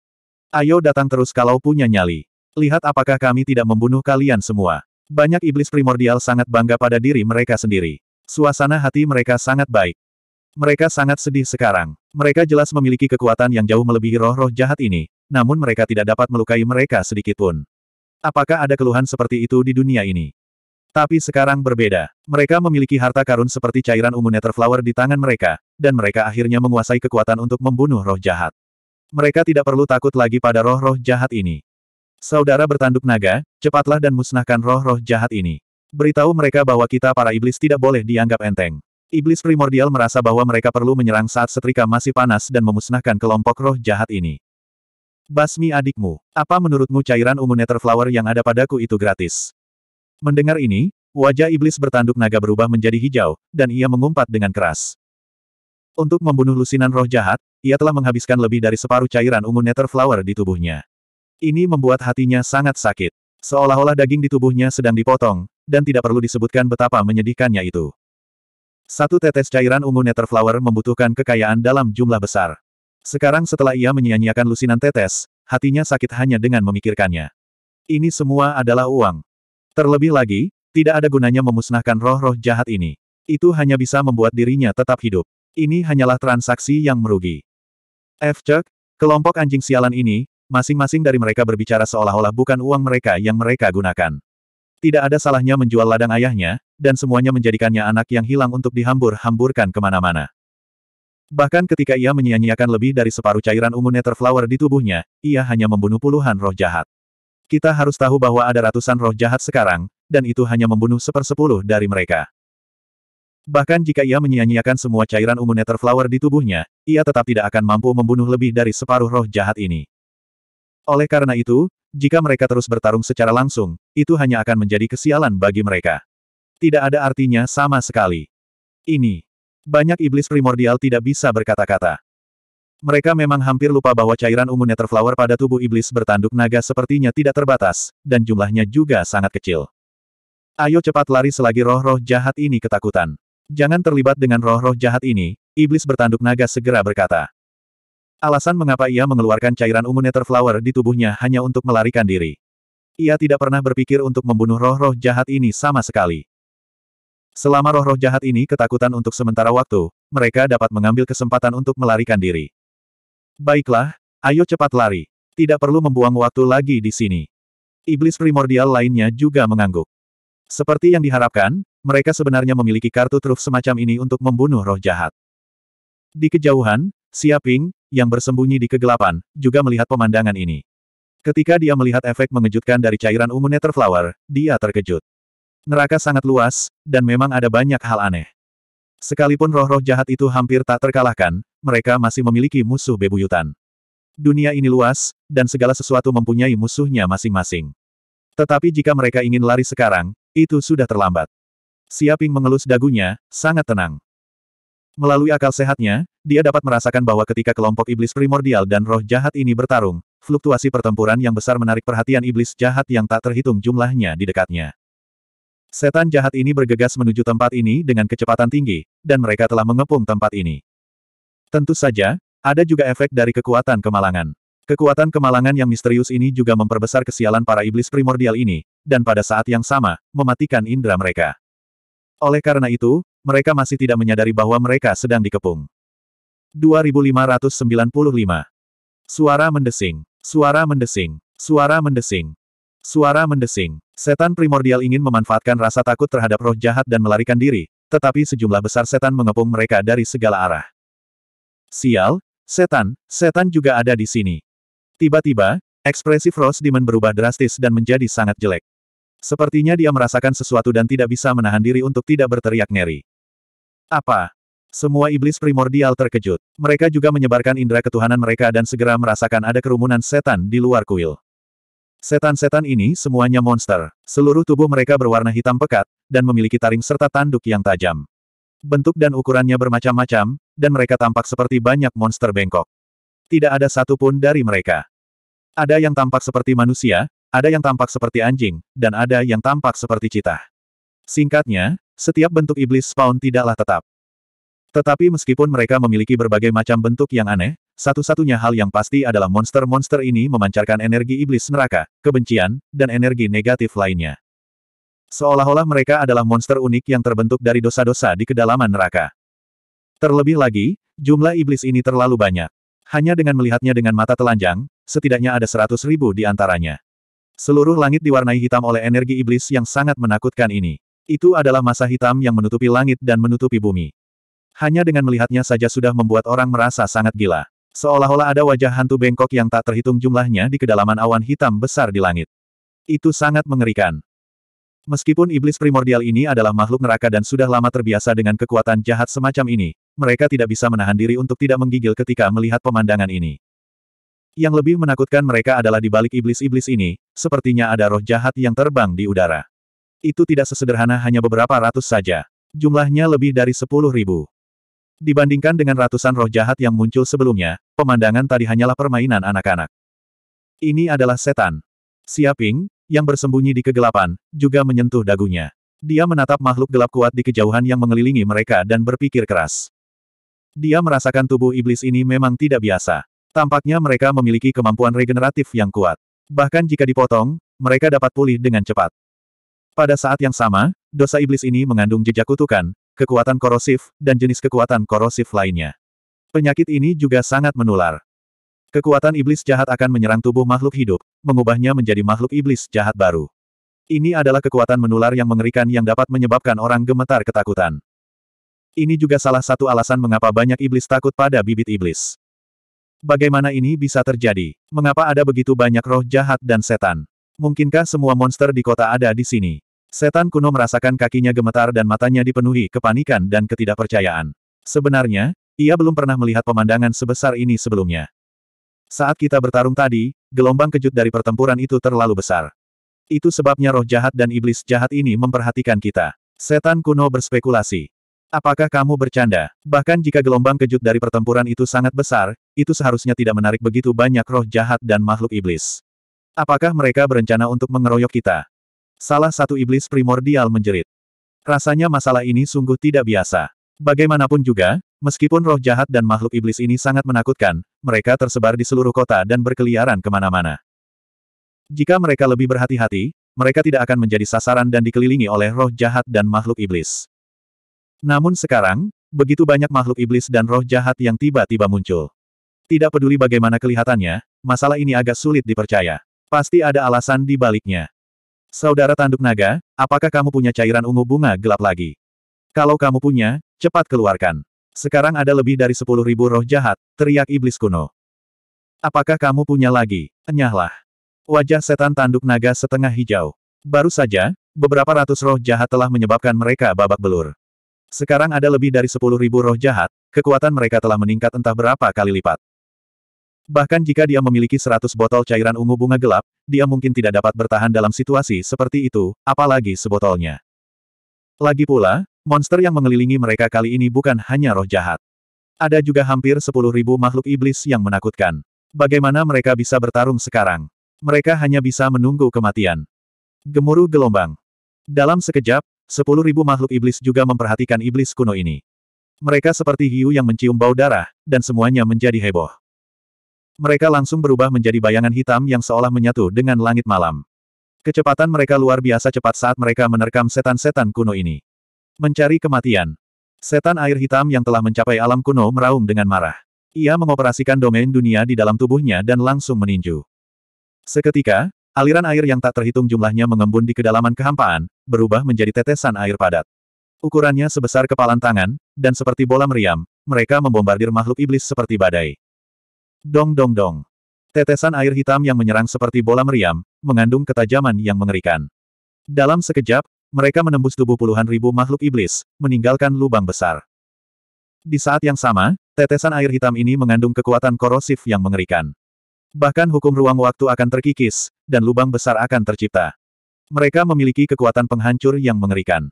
Ayo datang terus kalau punya nyali. Lihat apakah kami tidak membunuh kalian semua. Banyak iblis primordial sangat bangga pada diri mereka sendiri. Suasana hati mereka sangat baik. Mereka sangat sedih sekarang. Mereka jelas memiliki kekuatan yang jauh melebihi roh-roh jahat ini, namun mereka tidak dapat melukai mereka sedikitpun. Apakah ada keluhan seperti itu di dunia ini? Tapi sekarang berbeda. Mereka memiliki harta karun seperti cairan ungu Netherflower di tangan mereka, dan mereka akhirnya menguasai kekuatan untuk membunuh roh jahat. Mereka tidak perlu takut lagi pada roh-roh jahat ini. Saudara bertanduk naga, cepatlah dan musnahkan roh-roh jahat ini. Beritahu mereka bahwa kita para iblis tidak boleh dianggap enteng. Iblis primordial merasa bahwa mereka perlu menyerang saat setrika masih panas dan memusnahkan kelompok roh jahat ini. Basmi adikmu. Apa menurutmu cairan ungu Netherflower yang ada padaku itu gratis? Mendengar ini, wajah iblis bertanduk naga berubah menjadi hijau, dan ia mengumpat dengan keras. Untuk membunuh lusinan roh jahat, ia telah menghabiskan lebih dari separuh cairan ungu Netherflower di tubuhnya. Ini membuat hatinya sangat sakit. Seolah-olah daging di tubuhnya sedang dipotong, dan tidak perlu disebutkan betapa menyedihkannya itu. Satu tetes cairan ungu Netherflower membutuhkan kekayaan dalam jumlah besar. Sekarang setelah ia menyia-nyiakan lusinan tetes, hatinya sakit hanya dengan memikirkannya. Ini semua adalah uang. Terlebih lagi, tidak ada gunanya memusnahkan roh-roh jahat ini. Itu hanya bisa membuat dirinya tetap hidup. Ini hanyalah transaksi yang merugi. F. Chuck, kelompok anjing sialan ini, masing-masing dari mereka berbicara seolah-olah bukan uang mereka yang mereka gunakan. Tidak ada salahnya menjual ladang ayahnya, dan semuanya menjadikannya anak yang hilang untuk dihambur-hamburkan kemana-mana. Bahkan ketika ia menyia-nyiakan lebih dari separuh cairan ungu Netherflower di tubuhnya, ia hanya membunuh puluhan roh jahat. Kita harus tahu bahwa ada ratusan roh jahat sekarang, dan itu hanya membunuh sepersepuluh dari mereka. Bahkan jika ia menyia-nyiakan semua cairan ungu Netherflower di tubuhnya, ia tetap tidak akan mampu membunuh lebih dari separuh roh jahat ini. Oleh karena itu, jika mereka terus bertarung secara langsung, itu hanya akan menjadi kesialan bagi mereka. Tidak ada artinya sama sekali. Ini. Banyak iblis primordial tidak bisa berkata-kata. Mereka memang hampir lupa bahwa cairan ungu Netherflower pada tubuh iblis bertanduk naga sepertinya tidak terbatas, dan jumlahnya juga sangat kecil. Ayo cepat lari selagi roh-roh jahat ini ketakutan. Jangan terlibat dengan roh-roh jahat ini, iblis bertanduk naga segera berkata. Alasan mengapa ia mengeluarkan cairan Umuneter Flower di tubuhnya hanya untuk melarikan diri. Ia tidak pernah berpikir untuk membunuh roh-roh jahat ini sama sekali. Selama roh-roh jahat ini ketakutan untuk sementara waktu, mereka dapat mengambil kesempatan untuk melarikan diri. Baiklah, ayo cepat lari. Tidak perlu membuang waktu lagi di sini. Iblis primordial lainnya juga mengangguk. Seperti yang diharapkan, mereka sebenarnya memiliki kartu truf semacam ini untuk membunuh roh jahat. Di kejauhan, Ping yang bersembunyi di kegelapan, juga melihat pemandangan ini. Ketika dia melihat efek mengejutkan dari cairan ungu Netherflower, dia terkejut. Neraka sangat luas, dan memang ada banyak hal aneh. Sekalipun roh-roh jahat itu hampir tak terkalahkan, mereka masih memiliki musuh bebuyutan. Dunia ini luas, dan segala sesuatu mempunyai musuhnya masing-masing. Tetapi jika mereka ingin lari sekarang, itu sudah terlambat. Siaping mengelus dagunya, sangat tenang. Melalui akal sehatnya, dia dapat merasakan bahwa ketika kelompok iblis primordial dan roh jahat ini bertarung, fluktuasi pertempuran yang besar menarik perhatian iblis jahat yang tak terhitung jumlahnya di dekatnya. Setan jahat ini bergegas menuju tempat ini dengan kecepatan tinggi, dan mereka telah mengepung tempat ini. Tentu saja, ada juga efek dari kekuatan kemalangan. Kekuatan kemalangan yang misterius ini juga memperbesar kesialan para iblis primordial ini, dan pada saat yang sama, mematikan indera mereka. Oleh karena itu, mereka masih tidak menyadari bahwa mereka sedang dikepung. 2595. Suara mendesing. Suara mendesing. Suara mendesing. Suara mendesing. Setan primordial ingin memanfaatkan rasa takut terhadap roh jahat dan melarikan diri, tetapi sejumlah besar setan mengepung mereka dari segala arah. Sial, setan, setan juga ada di sini. Tiba-tiba, ekspresi Frost Demon berubah drastis dan menjadi sangat jelek. Sepertinya dia merasakan sesuatu dan tidak bisa menahan diri untuk tidak berteriak ngeri. Apa? Semua iblis primordial terkejut. Mereka juga menyebarkan indera ketuhanan mereka dan segera merasakan ada kerumunan setan di luar kuil. Setan-setan ini semuanya monster. Seluruh tubuh mereka berwarna hitam pekat, dan memiliki taring serta tanduk yang tajam. Bentuk dan ukurannya bermacam-macam, dan mereka tampak seperti banyak monster bengkok. Tidak ada satupun dari mereka. Ada yang tampak seperti manusia, ada yang tampak seperti anjing, dan ada yang tampak seperti cita. Singkatnya, setiap bentuk iblis spawn tidaklah tetap. Tetapi meskipun mereka memiliki berbagai macam bentuk yang aneh, satu-satunya hal yang pasti adalah monster-monster ini memancarkan energi iblis neraka, kebencian, dan energi negatif lainnya. Seolah-olah mereka adalah monster unik yang terbentuk dari dosa-dosa di kedalaman neraka. Terlebih lagi, jumlah iblis ini terlalu banyak. Hanya dengan melihatnya dengan mata telanjang, setidaknya ada seratus ribu di antaranya. Seluruh langit diwarnai hitam oleh energi iblis yang sangat menakutkan ini. Itu adalah masa hitam yang menutupi langit dan menutupi bumi. Hanya dengan melihatnya saja sudah membuat orang merasa sangat gila. Seolah-olah ada wajah hantu bengkok yang tak terhitung jumlahnya di kedalaman awan hitam besar di langit. Itu sangat mengerikan. Meskipun iblis primordial ini adalah makhluk neraka dan sudah lama terbiasa dengan kekuatan jahat semacam ini, mereka tidak bisa menahan diri untuk tidak menggigil ketika melihat pemandangan ini. Yang lebih menakutkan mereka adalah di balik iblis-iblis ini, sepertinya ada roh jahat yang terbang di udara. Itu tidak sesederhana hanya beberapa ratus saja. Jumlahnya lebih dari sepuluh ribu. Dibandingkan dengan ratusan roh jahat yang muncul sebelumnya, pemandangan tadi hanyalah permainan anak-anak. Ini adalah setan. Siaping, yang bersembunyi di kegelapan, juga menyentuh dagunya. Dia menatap makhluk gelap kuat di kejauhan yang mengelilingi mereka dan berpikir keras. Dia merasakan tubuh iblis ini memang tidak biasa. Tampaknya mereka memiliki kemampuan regeneratif yang kuat. Bahkan jika dipotong, mereka dapat pulih dengan cepat. Pada saat yang sama, dosa iblis ini mengandung jejak kutukan, kekuatan korosif, dan jenis kekuatan korosif lainnya. Penyakit ini juga sangat menular. Kekuatan iblis jahat akan menyerang tubuh makhluk hidup, mengubahnya menjadi makhluk iblis jahat baru. Ini adalah kekuatan menular yang mengerikan yang dapat menyebabkan orang gemetar ketakutan. Ini juga salah satu alasan mengapa banyak iblis takut pada bibit iblis. Bagaimana ini bisa terjadi? Mengapa ada begitu banyak roh jahat dan setan? Mungkinkah semua monster di kota ada di sini? Setan kuno merasakan kakinya gemetar dan matanya dipenuhi kepanikan dan ketidakpercayaan. Sebenarnya, ia belum pernah melihat pemandangan sebesar ini sebelumnya. Saat kita bertarung tadi, gelombang kejut dari pertempuran itu terlalu besar. Itu sebabnya roh jahat dan iblis jahat ini memperhatikan kita. Setan kuno berspekulasi. Apakah kamu bercanda? Bahkan jika gelombang kejut dari pertempuran itu sangat besar, itu seharusnya tidak menarik begitu banyak roh jahat dan makhluk iblis. Apakah mereka berencana untuk mengeroyok kita? Salah satu iblis primordial menjerit. Rasanya masalah ini sungguh tidak biasa. Bagaimanapun juga, meskipun roh jahat dan makhluk iblis ini sangat menakutkan, mereka tersebar di seluruh kota dan berkeliaran kemana-mana. Jika mereka lebih berhati-hati, mereka tidak akan menjadi sasaran dan dikelilingi oleh roh jahat dan makhluk iblis. Namun sekarang, begitu banyak makhluk iblis dan roh jahat yang tiba-tiba muncul. Tidak peduli bagaimana kelihatannya, masalah ini agak sulit dipercaya. Pasti ada alasan di baliknya. Saudara tanduk naga, apakah kamu punya cairan ungu bunga gelap lagi? Kalau kamu punya, cepat keluarkan. Sekarang ada lebih dari sepuluh ribu roh jahat, teriak iblis kuno. Apakah kamu punya lagi? Enyahlah. Wajah setan tanduk naga setengah hijau. Baru saja, beberapa ratus roh jahat telah menyebabkan mereka babak belur. Sekarang ada lebih dari sepuluh ribu roh jahat, kekuatan mereka telah meningkat entah berapa kali lipat. Bahkan jika dia memiliki 100 botol cairan ungu bunga gelap, dia mungkin tidak dapat bertahan dalam situasi seperti itu, apalagi sebotolnya. Lagi pula, monster yang mengelilingi mereka kali ini bukan hanya roh jahat. Ada juga hampir 10.000 makhluk iblis yang menakutkan. Bagaimana mereka bisa bertarung sekarang? Mereka hanya bisa menunggu kematian. Gemuruh gelombang. Dalam sekejap, 10.000 makhluk iblis juga memperhatikan iblis kuno ini. Mereka seperti hiu yang mencium bau darah, dan semuanya menjadi heboh. Mereka langsung berubah menjadi bayangan hitam yang seolah menyatu dengan langit malam. Kecepatan mereka luar biasa cepat saat mereka menerkam setan-setan kuno ini. Mencari kematian. Setan air hitam yang telah mencapai alam kuno meraung dengan marah. Ia mengoperasikan domain dunia di dalam tubuhnya dan langsung meninju. Seketika, aliran air yang tak terhitung jumlahnya mengembun di kedalaman kehampaan, berubah menjadi tetesan air padat. Ukurannya sebesar kepalan tangan, dan seperti bola meriam, mereka membombardir makhluk iblis seperti badai. Dong dong dong. Tetesan air hitam yang menyerang seperti bola meriam, mengandung ketajaman yang mengerikan. Dalam sekejap, mereka menembus tubuh puluhan ribu makhluk iblis, meninggalkan lubang besar. Di saat yang sama, tetesan air hitam ini mengandung kekuatan korosif yang mengerikan. Bahkan hukum ruang waktu akan terkikis, dan lubang besar akan tercipta. Mereka memiliki kekuatan penghancur yang mengerikan.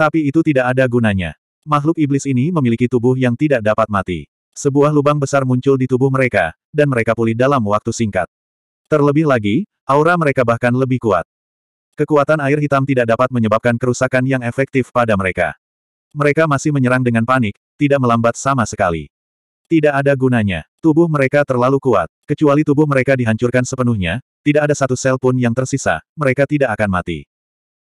Tapi itu tidak ada gunanya. Makhluk iblis ini memiliki tubuh yang tidak dapat mati. Sebuah lubang besar muncul di tubuh mereka, dan mereka pulih dalam waktu singkat. Terlebih lagi, aura mereka bahkan lebih kuat. Kekuatan air hitam tidak dapat menyebabkan kerusakan yang efektif pada mereka. Mereka masih menyerang dengan panik, tidak melambat sama sekali. Tidak ada gunanya. Tubuh mereka terlalu kuat. Kecuali tubuh mereka dihancurkan sepenuhnya, tidak ada satu sel pun yang tersisa, mereka tidak akan mati.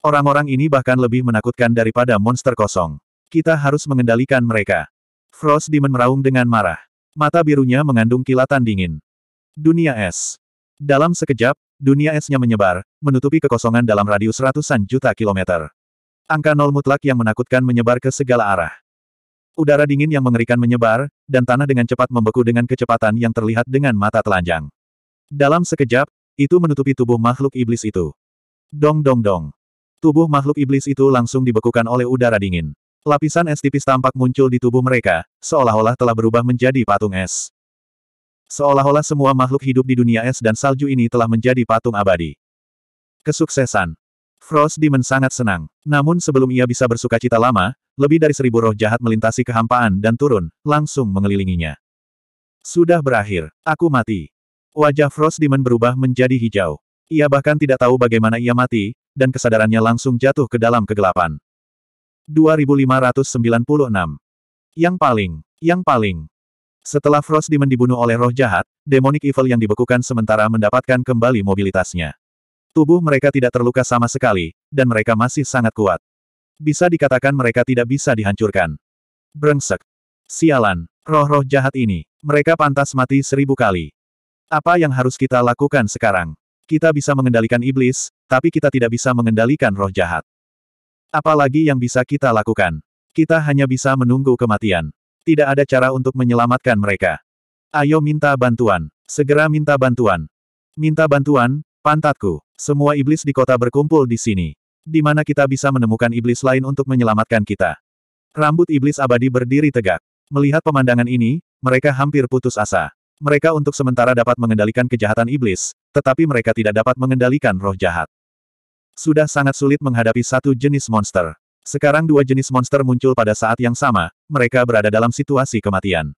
Orang-orang ini bahkan lebih menakutkan daripada monster kosong. Kita harus mengendalikan mereka. Frost Demon meraung dengan marah. Mata birunya mengandung kilatan dingin. Dunia es. Dalam sekejap, dunia esnya menyebar, menutupi kekosongan dalam radius ratusan juta kilometer. Angka nol mutlak yang menakutkan menyebar ke segala arah. Udara dingin yang mengerikan menyebar, dan tanah dengan cepat membeku dengan kecepatan yang terlihat dengan mata telanjang. Dalam sekejap, itu menutupi tubuh makhluk iblis itu. Dong dong dong. Tubuh makhluk iblis itu langsung dibekukan oleh udara dingin. Lapisan es tipis tampak muncul di tubuh mereka, seolah-olah telah berubah menjadi patung es. Seolah-olah semua makhluk hidup di dunia es dan salju ini telah menjadi patung abadi. Kesuksesan. Frost Demon sangat senang. Namun sebelum ia bisa bersuka cita lama, lebih dari seribu roh jahat melintasi kehampaan dan turun, langsung mengelilinginya. Sudah berakhir, aku mati. Wajah Frost Demon berubah menjadi hijau. Ia bahkan tidak tahu bagaimana ia mati, dan kesadarannya langsung jatuh ke dalam kegelapan. 2596. Yang paling, yang paling. Setelah Frost Demon dibunuh oleh roh jahat, demonic evil yang dibekukan sementara mendapatkan kembali mobilitasnya. Tubuh mereka tidak terluka sama sekali, dan mereka masih sangat kuat. Bisa dikatakan mereka tidak bisa dihancurkan. Brengsek. Sialan, roh-roh jahat ini, mereka pantas mati seribu kali. Apa yang harus kita lakukan sekarang? Kita bisa mengendalikan iblis, tapi kita tidak bisa mengendalikan roh jahat. Apalagi yang bisa kita lakukan? Kita hanya bisa menunggu kematian. Tidak ada cara untuk menyelamatkan mereka. Ayo minta bantuan. Segera minta bantuan. Minta bantuan, pantatku. Semua iblis di kota berkumpul di sini. Di mana kita bisa menemukan iblis lain untuk menyelamatkan kita. Rambut iblis abadi berdiri tegak. Melihat pemandangan ini, mereka hampir putus asa. Mereka untuk sementara dapat mengendalikan kejahatan iblis, tetapi mereka tidak dapat mengendalikan roh jahat. Sudah sangat sulit menghadapi satu jenis monster. Sekarang dua jenis monster muncul pada saat yang sama, mereka berada dalam situasi kematian.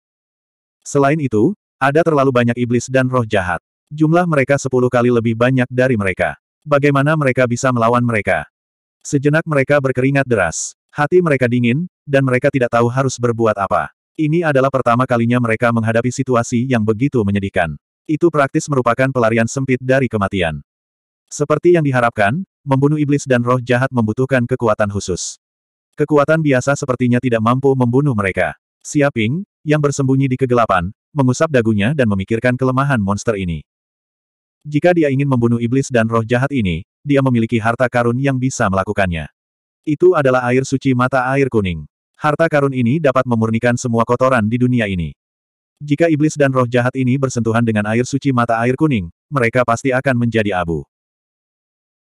Selain itu, ada terlalu banyak iblis dan roh jahat. Jumlah mereka sepuluh kali lebih banyak dari mereka. Bagaimana mereka bisa melawan mereka? Sejenak mereka berkeringat deras. Hati mereka dingin, dan mereka tidak tahu harus berbuat apa. Ini adalah pertama kalinya mereka menghadapi situasi yang begitu menyedihkan. Itu praktis merupakan pelarian sempit dari kematian. Seperti yang diharapkan, membunuh iblis dan roh jahat membutuhkan kekuatan khusus. Kekuatan biasa sepertinya tidak mampu membunuh mereka. Siaping, yang bersembunyi di kegelapan, mengusap dagunya dan memikirkan kelemahan monster ini. Jika dia ingin membunuh iblis dan roh jahat ini, dia memiliki harta karun yang bisa melakukannya. Itu adalah air suci mata air kuning. Harta karun ini dapat memurnikan semua kotoran di dunia ini. Jika iblis dan roh jahat ini bersentuhan dengan air suci mata air kuning, mereka pasti akan menjadi abu.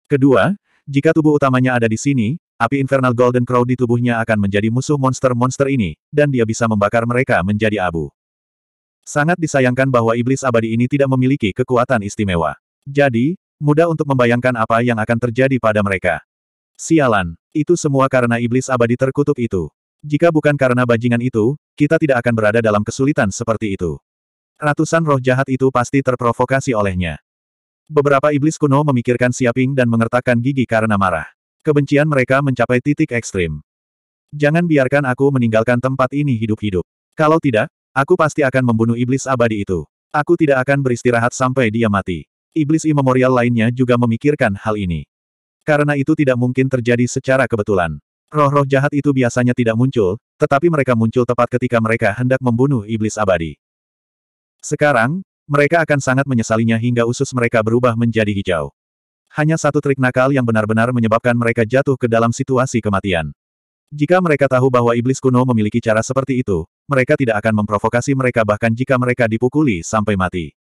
Kedua, jika tubuh utamanya ada di sini, api infernal Golden Crow di tubuhnya akan menjadi musuh monster-monster ini, dan dia bisa membakar mereka menjadi abu. Sangat disayangkan bahwa iblis abadi ini tidak memiliki kekuatan istimewa. Jadi, mudah untuk membayangkan apa yang akan terjadi pada mereka. Sialan, itu semua karena iblis abadi terkutuk itu. Jika bukan karena bajingan itu, kita tidak akan berada dalam kesulitan seperti itu. Ratusan roh jahat itu pasti terprovokasi olehnya. Beberapa iblis kuno memikirkan Siaping dan mengertakkan gigi karena marah. Kebencian mereka mencapai titik ekstrim. Jangan biarkan aku meninggalkan tempat ini hidup-hidup. Kalau tidak, aku pasti akan membunuh iblis abadi itu. Aku tidak akan beristirahat sampai dia mati. Iblis imemorial lainnya juga memikirkan hal ini. Karena itu tidak mungkin terjadi secara kebetulan. Roh-roh jahat itu biasanya tidak muncul, tetapi mereka muncul tepat ketika mereka hendak membunuh iblis abadi. Sekarang, mereka akan sangat menyesalinya hingga usus mereka berubah menjadi hijau. Hanya satu trik nakal yang benar-benar menyebabkan mereka jatuh ke dalam situasi kematian. Jika mereka tahu bahwa iblis kuno memiliki cara seperti itu, mereka tidak akan memprovokasi mereka bahkan jika mereka dipukuli sampai mati.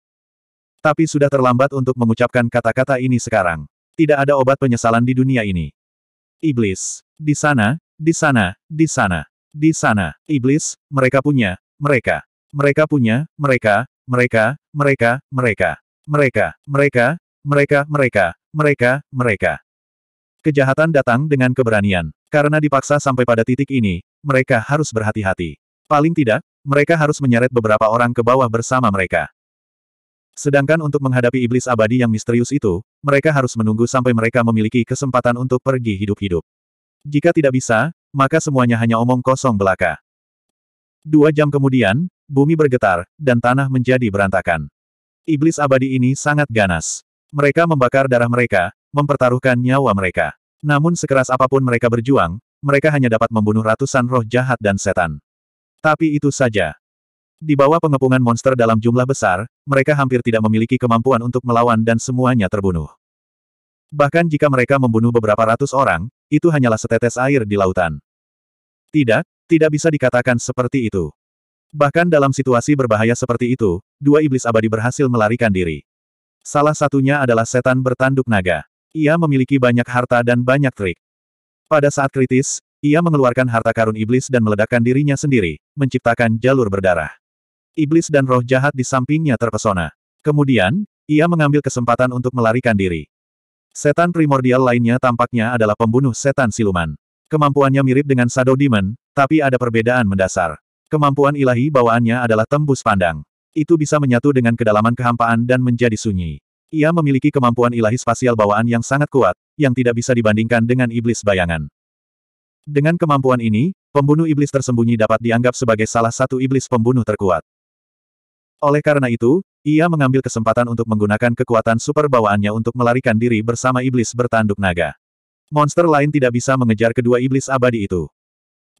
Tapi sudah terlambat untuk mengucapkan kata-kata ini sekarang. Tidak ada obat penyesalan di dunia ini. Iblis. Di sana, di sana, di sana, di sana. Iblis, mereka punya, mereka. Mereka punya, mereka, mereka, mereka, mereka, mereka, mereka, mereka, mereka, mereka, mereka. Kejahatan datang dengan keberanian. Karena dipaksa sampai pada titik ini, mereka harus berhati-hati. Paling tidak, mereka harus menyeret beberapa orang ke bawah bersama mereka. Sedangkan untuk menghadapi iblis abadi yang misterius itu, mereka harus menunggu sampai mereka memiliki kesempatan untuk pergi hidup-hidup. Jika tidak bisa, maka semuanya hanya omong kosong belaka. Dua jam kemudian, bumi bergetar, dan tanah menjadi berantakan. Iblis abadi ini sangat ganas. Mereka membakar darah mereka, mempertaruhkan nyawa mereka. Namun sekeras apapun mereka berjuang, mereka hanya dapat membunuh ratusan roh jahat dan setan. Tapi itu saja. Di bawah pengepungan monster dalam jumlah besar, mereka hampir tidak memiliki kemampuan untuk melawan dan semuanya terbunuh. Bahkan jika mereka membunuh beberapa ratus orang, itu hanyalah setetes air di lautan. Tidak, tidak bisa dikatakan seperti itu. Bahkan dalam situasi berbahaya seperti itu, dua iblis abadi berhasil melarikan diri. Salah satunya adalah setan bertanduk naga. Ia memiliki banyak harta dan banyak trik. Pada saat kritis, ia mengeluarkan harta karun iblis dan meledakkan dirinya sendiri, menciptakan jalur berdarah. Iblis dan roh jahat di sampingnya terpesona. Kemudian, ia mengambil kesempatan untuk melarikan diri. Setan primordial lainnya tampaknya adalah pembunuh setan siluman. Kemampuannya mirip dengan Shadow Demon, tapi ada perbedaan mendasar. Kemampuan ilahi bawaannya adalah tembus pandang. Itu bisa menyatu dengan kedalaman kehampaan dan menjadi sunyi. Ia memiliki kemampuan ilahi spasial bawaan yang sangat kuat, yang tidak bisa dibandingkan dengan iblis bayangan. Dengan kemampuan ini, pembunuh iblis tersembunyi dapat dianggap sebagai salah satu iblis pembunuh terkuat. Oleh karena itu, ia mengambil kesempatan untuk menggunakan kekuatan super bawaannya untuk melarikan diri bersama iblis bertanduk naga. Monster lain tidak bisa mengejar kedua iblis abadi itu.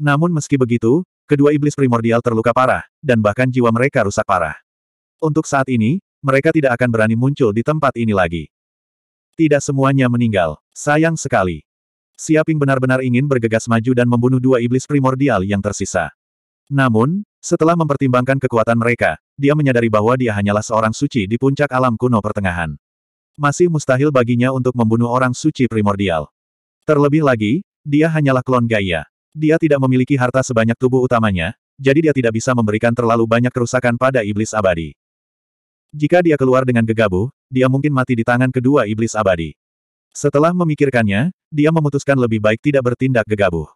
Namun meski begitu, kedua iblis primordial terluka parah, dan bahkan jiwa mereka rusak parah. Untuk saat ini, mereka tidak akan berani muncul di tempat ini lagi. Tidak semuanya meninggal, sayang sekali. Siaping benar-benar ingin bergegas maju dan membunuh dua iblis primordial yang tersisa. Namun, setelah mempertimbangkan kekuatan mereka, dia menyadari bahwa dia hanyalah seorang suci di puncak alam kuno pertengahan. Masih mustahil baginya untuk membunuh orang suci primordial. Terlebih lagi, dia hanyalah klon Gaia. Dia tidak memiliki harta sebanyak tubuh utamanya, jadi dia tidak bisa memberikan terlalu banyak kerusakan pada iblis abadi. Jika dia keluar dengan gegabah, dia mungkin mati di tangan kedua iblis abadi. Setelah memikirkannya, dia memutuskan lebih baik tidak bertindak gegabah.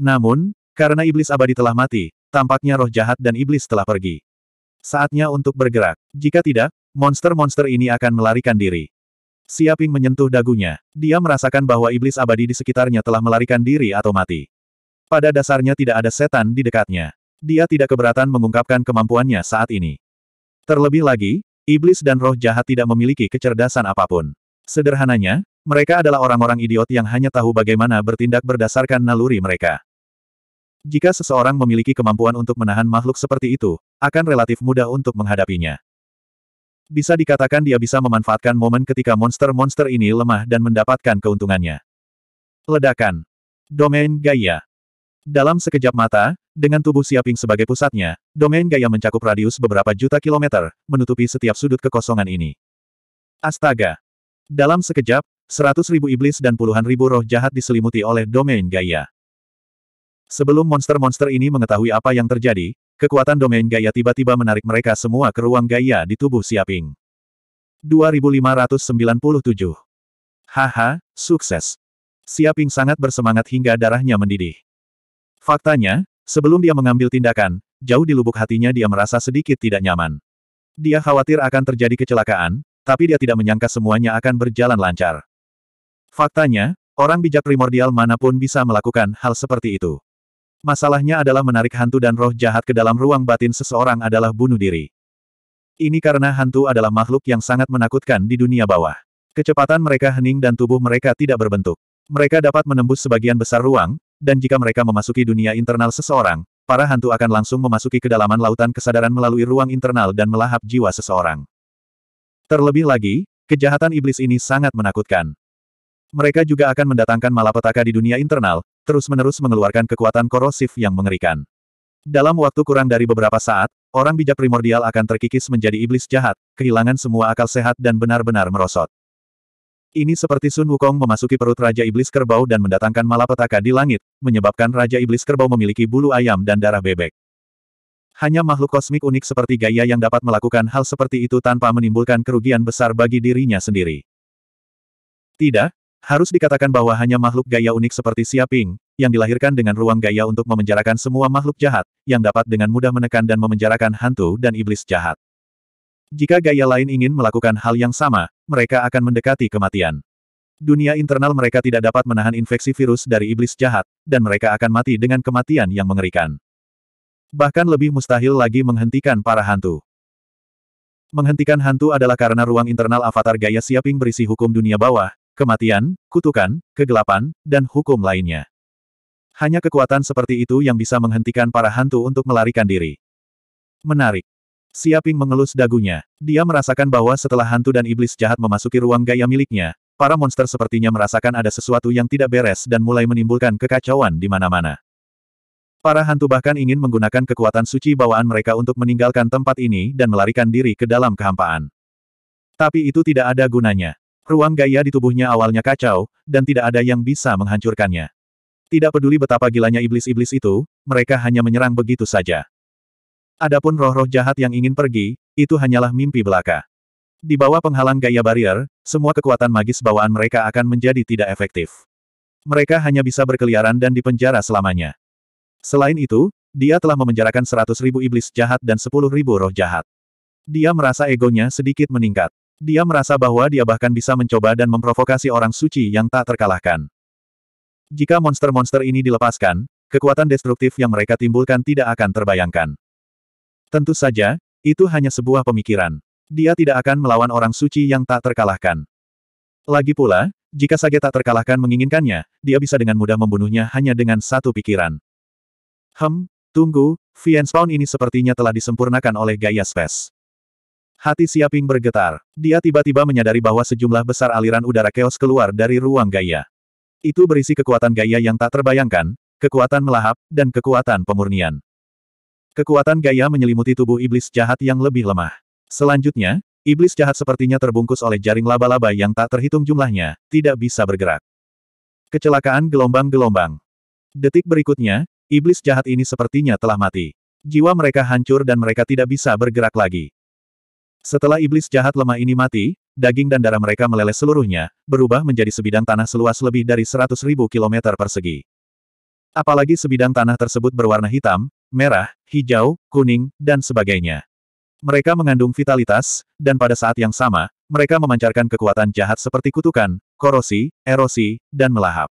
Namun, karena iblis abadi telah mati, tampaknya roh jahat dan iblis telah pergi. Saatnya untuk bergerak. Jika tidak, monster-monster ini akan melarikan diri. Siaping menyentuh dagunya. Dia merasakan bahwa iblis abadi di sekitarnya telah melarikan diri atau mati. Pada dasarnya tidak ada setan di dekatnya. Dia tidak keberatan mengungkapkan kemampuannya saat ini. Terlebih lagi, iblis dan roh jahat tidak memiliki kecerdasan apapun. Sederhananya, mereka adalah orang-orang idiot yang hanya tahu bagaimana bertindak berdasarkan naluri mereka. Jika seseorang memiliki kemampuan untuk menahan makhluk seperti itu, akan relatif mudah untuk menghadapinya. Bisa dikatakan dia bisa memanfaatkan momen ketika monster-monster ini lemah dan mendapatkan keuntungannya. Ledakan. Domain Gaia. Dalam sekejap mata, dengan tubuh Siaping sebagai pusatnya, domain Gaia mencakup radius beberapa juta kilometer, menutupi setiap sudut kekosongan ini. Astaga. Dalam sekejap, seratus ribu iblis dan puluhan ribu roh jahat diselimuti oleh domain Gaia. Sebelum monster-monster ini mengetahui apa yang terjadi, Kekuatan domain gaya tiba-tiba menarik mereka semua ke ruang gaya di tubuh Siaping. 2597. Haha, sukses. Siaping sangat bersemangat hingga darahnya mendidih. Faktanya, sebelum dia mengambil tindakan, jauh di lubuk hatinya dia merasa sedikit tidak nyaman. Dia khawatir akan terjadi kecelakaan, tapi dia tidak menyangka semuanya akan berjalan lancar. Faktanya, orang bijak primordial manapun bisa melakukan hal seperti itu. Masalahnya adalah menarik hantu dan roh jahat ke dalam ruang batin seseorang adalah bunuh diri. Ini karena hantu adalah makhluk yang sangat menakutkan di dunia bawah. Kecepatan mereka hening dan tubuh mereka tidak berbentuk. Mereka dapat menembus sebagian besar ruang, dan jika mereka memasuki dunia internal seseorang, para hantu akan langsung memasuki kedalaman lautan kesadaran melalui ruang internal dan melahap jiwa seseorang. Terlebih lagi, kejahatan iblis ini sangat menakutkan. Mereka juga akan mendatangkan malapetaka di dunia internal, terus-menerus mengeluarkan kekuatan korosif yang mengerikan. Dalam waktu kurang dari beberapa saat, orang bijak primordial akan terkikis menjadi iblis jahat, kehilangan semua akal sehat dan benar-benar merosot. Ini seperti Sun Wukong memasuki perut Raja Iblis Kerbau dan mendatangkan malapetaka di langit, menyebabkan Raja Iblis Kerbau memiliki bulu ayam dan darah bebek. Hanya makhluk kosmik unik seperti Gaia yang dapat melakukan hal seperti itu tanpa menimbulkan kerugian besar bagi dirinya sendiri. Tidak, harus dikatakan bahwa hanya makhluk gaya unik seperti Siaping, yang dilahirkan dengan ruang gaya untuk memenjarakan semua makhluk jahat, yang dapat dengan mudah menekan dan memenjarakan hantu dan iblis jahat. Jika gaya lain ingin melakukan hal yang sama, mereka akan mendekati kematian. Dunia internal mereka tidak dapat menahan infeksi virus dari iblis jahat, dan mereka akan mati dengan kematian yang mengerikan. Bahkan lebih mustahil lagi menghentikan para hantu. Menghentikan hantu adalah karena ruang internal avatar gaya Siaping berisi hukum dunia bawah, kematian, kutukan, kegelapan, dan hukum lainnya. Hanya kekuatan seperti itu yang bisa menghentikan para hantu untuk melarikan diri. Menarik. Siaping mengelus dagunya. Dia merasakan bahwa setelah hantu dan iblis jahat memasuki ruang gaya miliknya, para monster sepertinya merasakan ada sesuatu yang tidak beres dan mulai menimbulkan kekacauan di mana-mana. Para hantu bahkan ingin menggunakan kekuatan suci bawaan mereka untuk meninggalkan tempat ini dan melarikan diri ke dalam kehampaan. Tapi itu tidak ada gunanya. Ruang gaya di tubuhnya awalnya kacau, dan tidak ada yang bisa menghancurkannya. Tidak peduli betapa gilanya iblis-iblis itu, mereka hanya menyerang begitu saja. Adapun roh-roh jahat yang ingin pergi, itu hanyalah mimpi belaka. Di bawah penghalang gaya barrier, semua kekuatan magis bawaan mereka akan menjadi tidak efektif. Mereka hanya bisa berkeliaran dan dipenjara selamanya. Selain itu, dia telah memenjarakan seratus ribu iblis jahat dan sepuluh ribu roh jahat. Dia merasa egonya sedikit meningkat. Dia merasa bahwa dia bahkan bisa mencoba dan memprovokasi orang suci yang tak terkalahkan. Jika monster-monster ini dilepaskan, kekuatan destruktif yang mereka timbulkan tidak akan terbayangkan. Tentu saja, itu hanya sebuah pemikiran. Dia tidak akan melawan orang suci yang tak terkalahkan. Lagi pula, jika Sage tak terkalahkan menginginkannya, dia bisa dengan mudah membunuhnya hanya dengan satu pikiran. Hem, tunggu, Fienspawn ini sepertinya telah disempurnakan oleh Gaia Space. Hati Siaping bergetar. Dia tiba-tiba menyadari bahwa sejumlah besar aliran udara keos keluar dari ruang gaya. Itu berisi kekuatan gaya yang tak terbayangkan, kekuatan melahap, dan kekuatan pemurnian. Kekuatan gaya menyelimuti tubuh iblis jahat yang lebih lemah. Selanjutnya, iblis jahat sepertinya terbungkus oleh jaring laba-laba yang tak terhitung jumlahnya, tidak bisa bergerak. Kecelakaan gelombang-gelombang. Detik berikutnya, iblis jahat ini sepertinya telah mati. Jiwa mereka hancur dan mereka tidak bisa bergerak lagi. Setelah iblis jahat lemah ini mati, daging dan darah mereka meleleh seluruhnya, berubah menjadi sebidang tanah seluas lebih dari 100.000 kilometer persegi. Apalagi sebidang tanah tersebut berwarna hitam, merah, hijau, kuning, dan sebagainya. Mereka mengandung vitalitas, dan pada saat yang sama, mereka memancarkan kekuatan jahat seperti kutukan, korosi, erosi, dan melahap.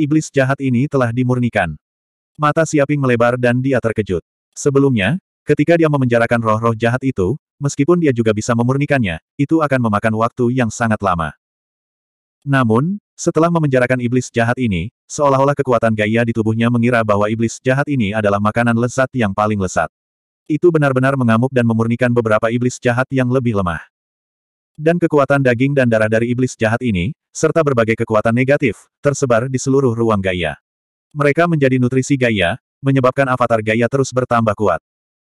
Iblis jahat ini telah dimurnikan. Mata Siaping melebar dan dia terkejut. Sebelumnya, ketika dia memenjarakan roh-roh jahat itu, Meskipun dia juga bisa memurnikannya, itu akan memakan waktu yang sangat lama. Namun, setelah memenjarakan iblis jahat ini, seolah-olah kekuatan gaya di tubuhnya mengira bahwa iblis jahat ini adalah makanan lezat yang paling lezat. Itu benar-benar mengamuk dan memurnikan beberapa iblis jahat yang lebih lemah. Dan kekuatan daging dan darah dari iblis jahat ini, serta berbagai kekuatan negatif, tersebar di seluruh ruang gaya. Mereka menjadi nutrisi gaya, menyebabkan avatar gaya terus bertambah kuat.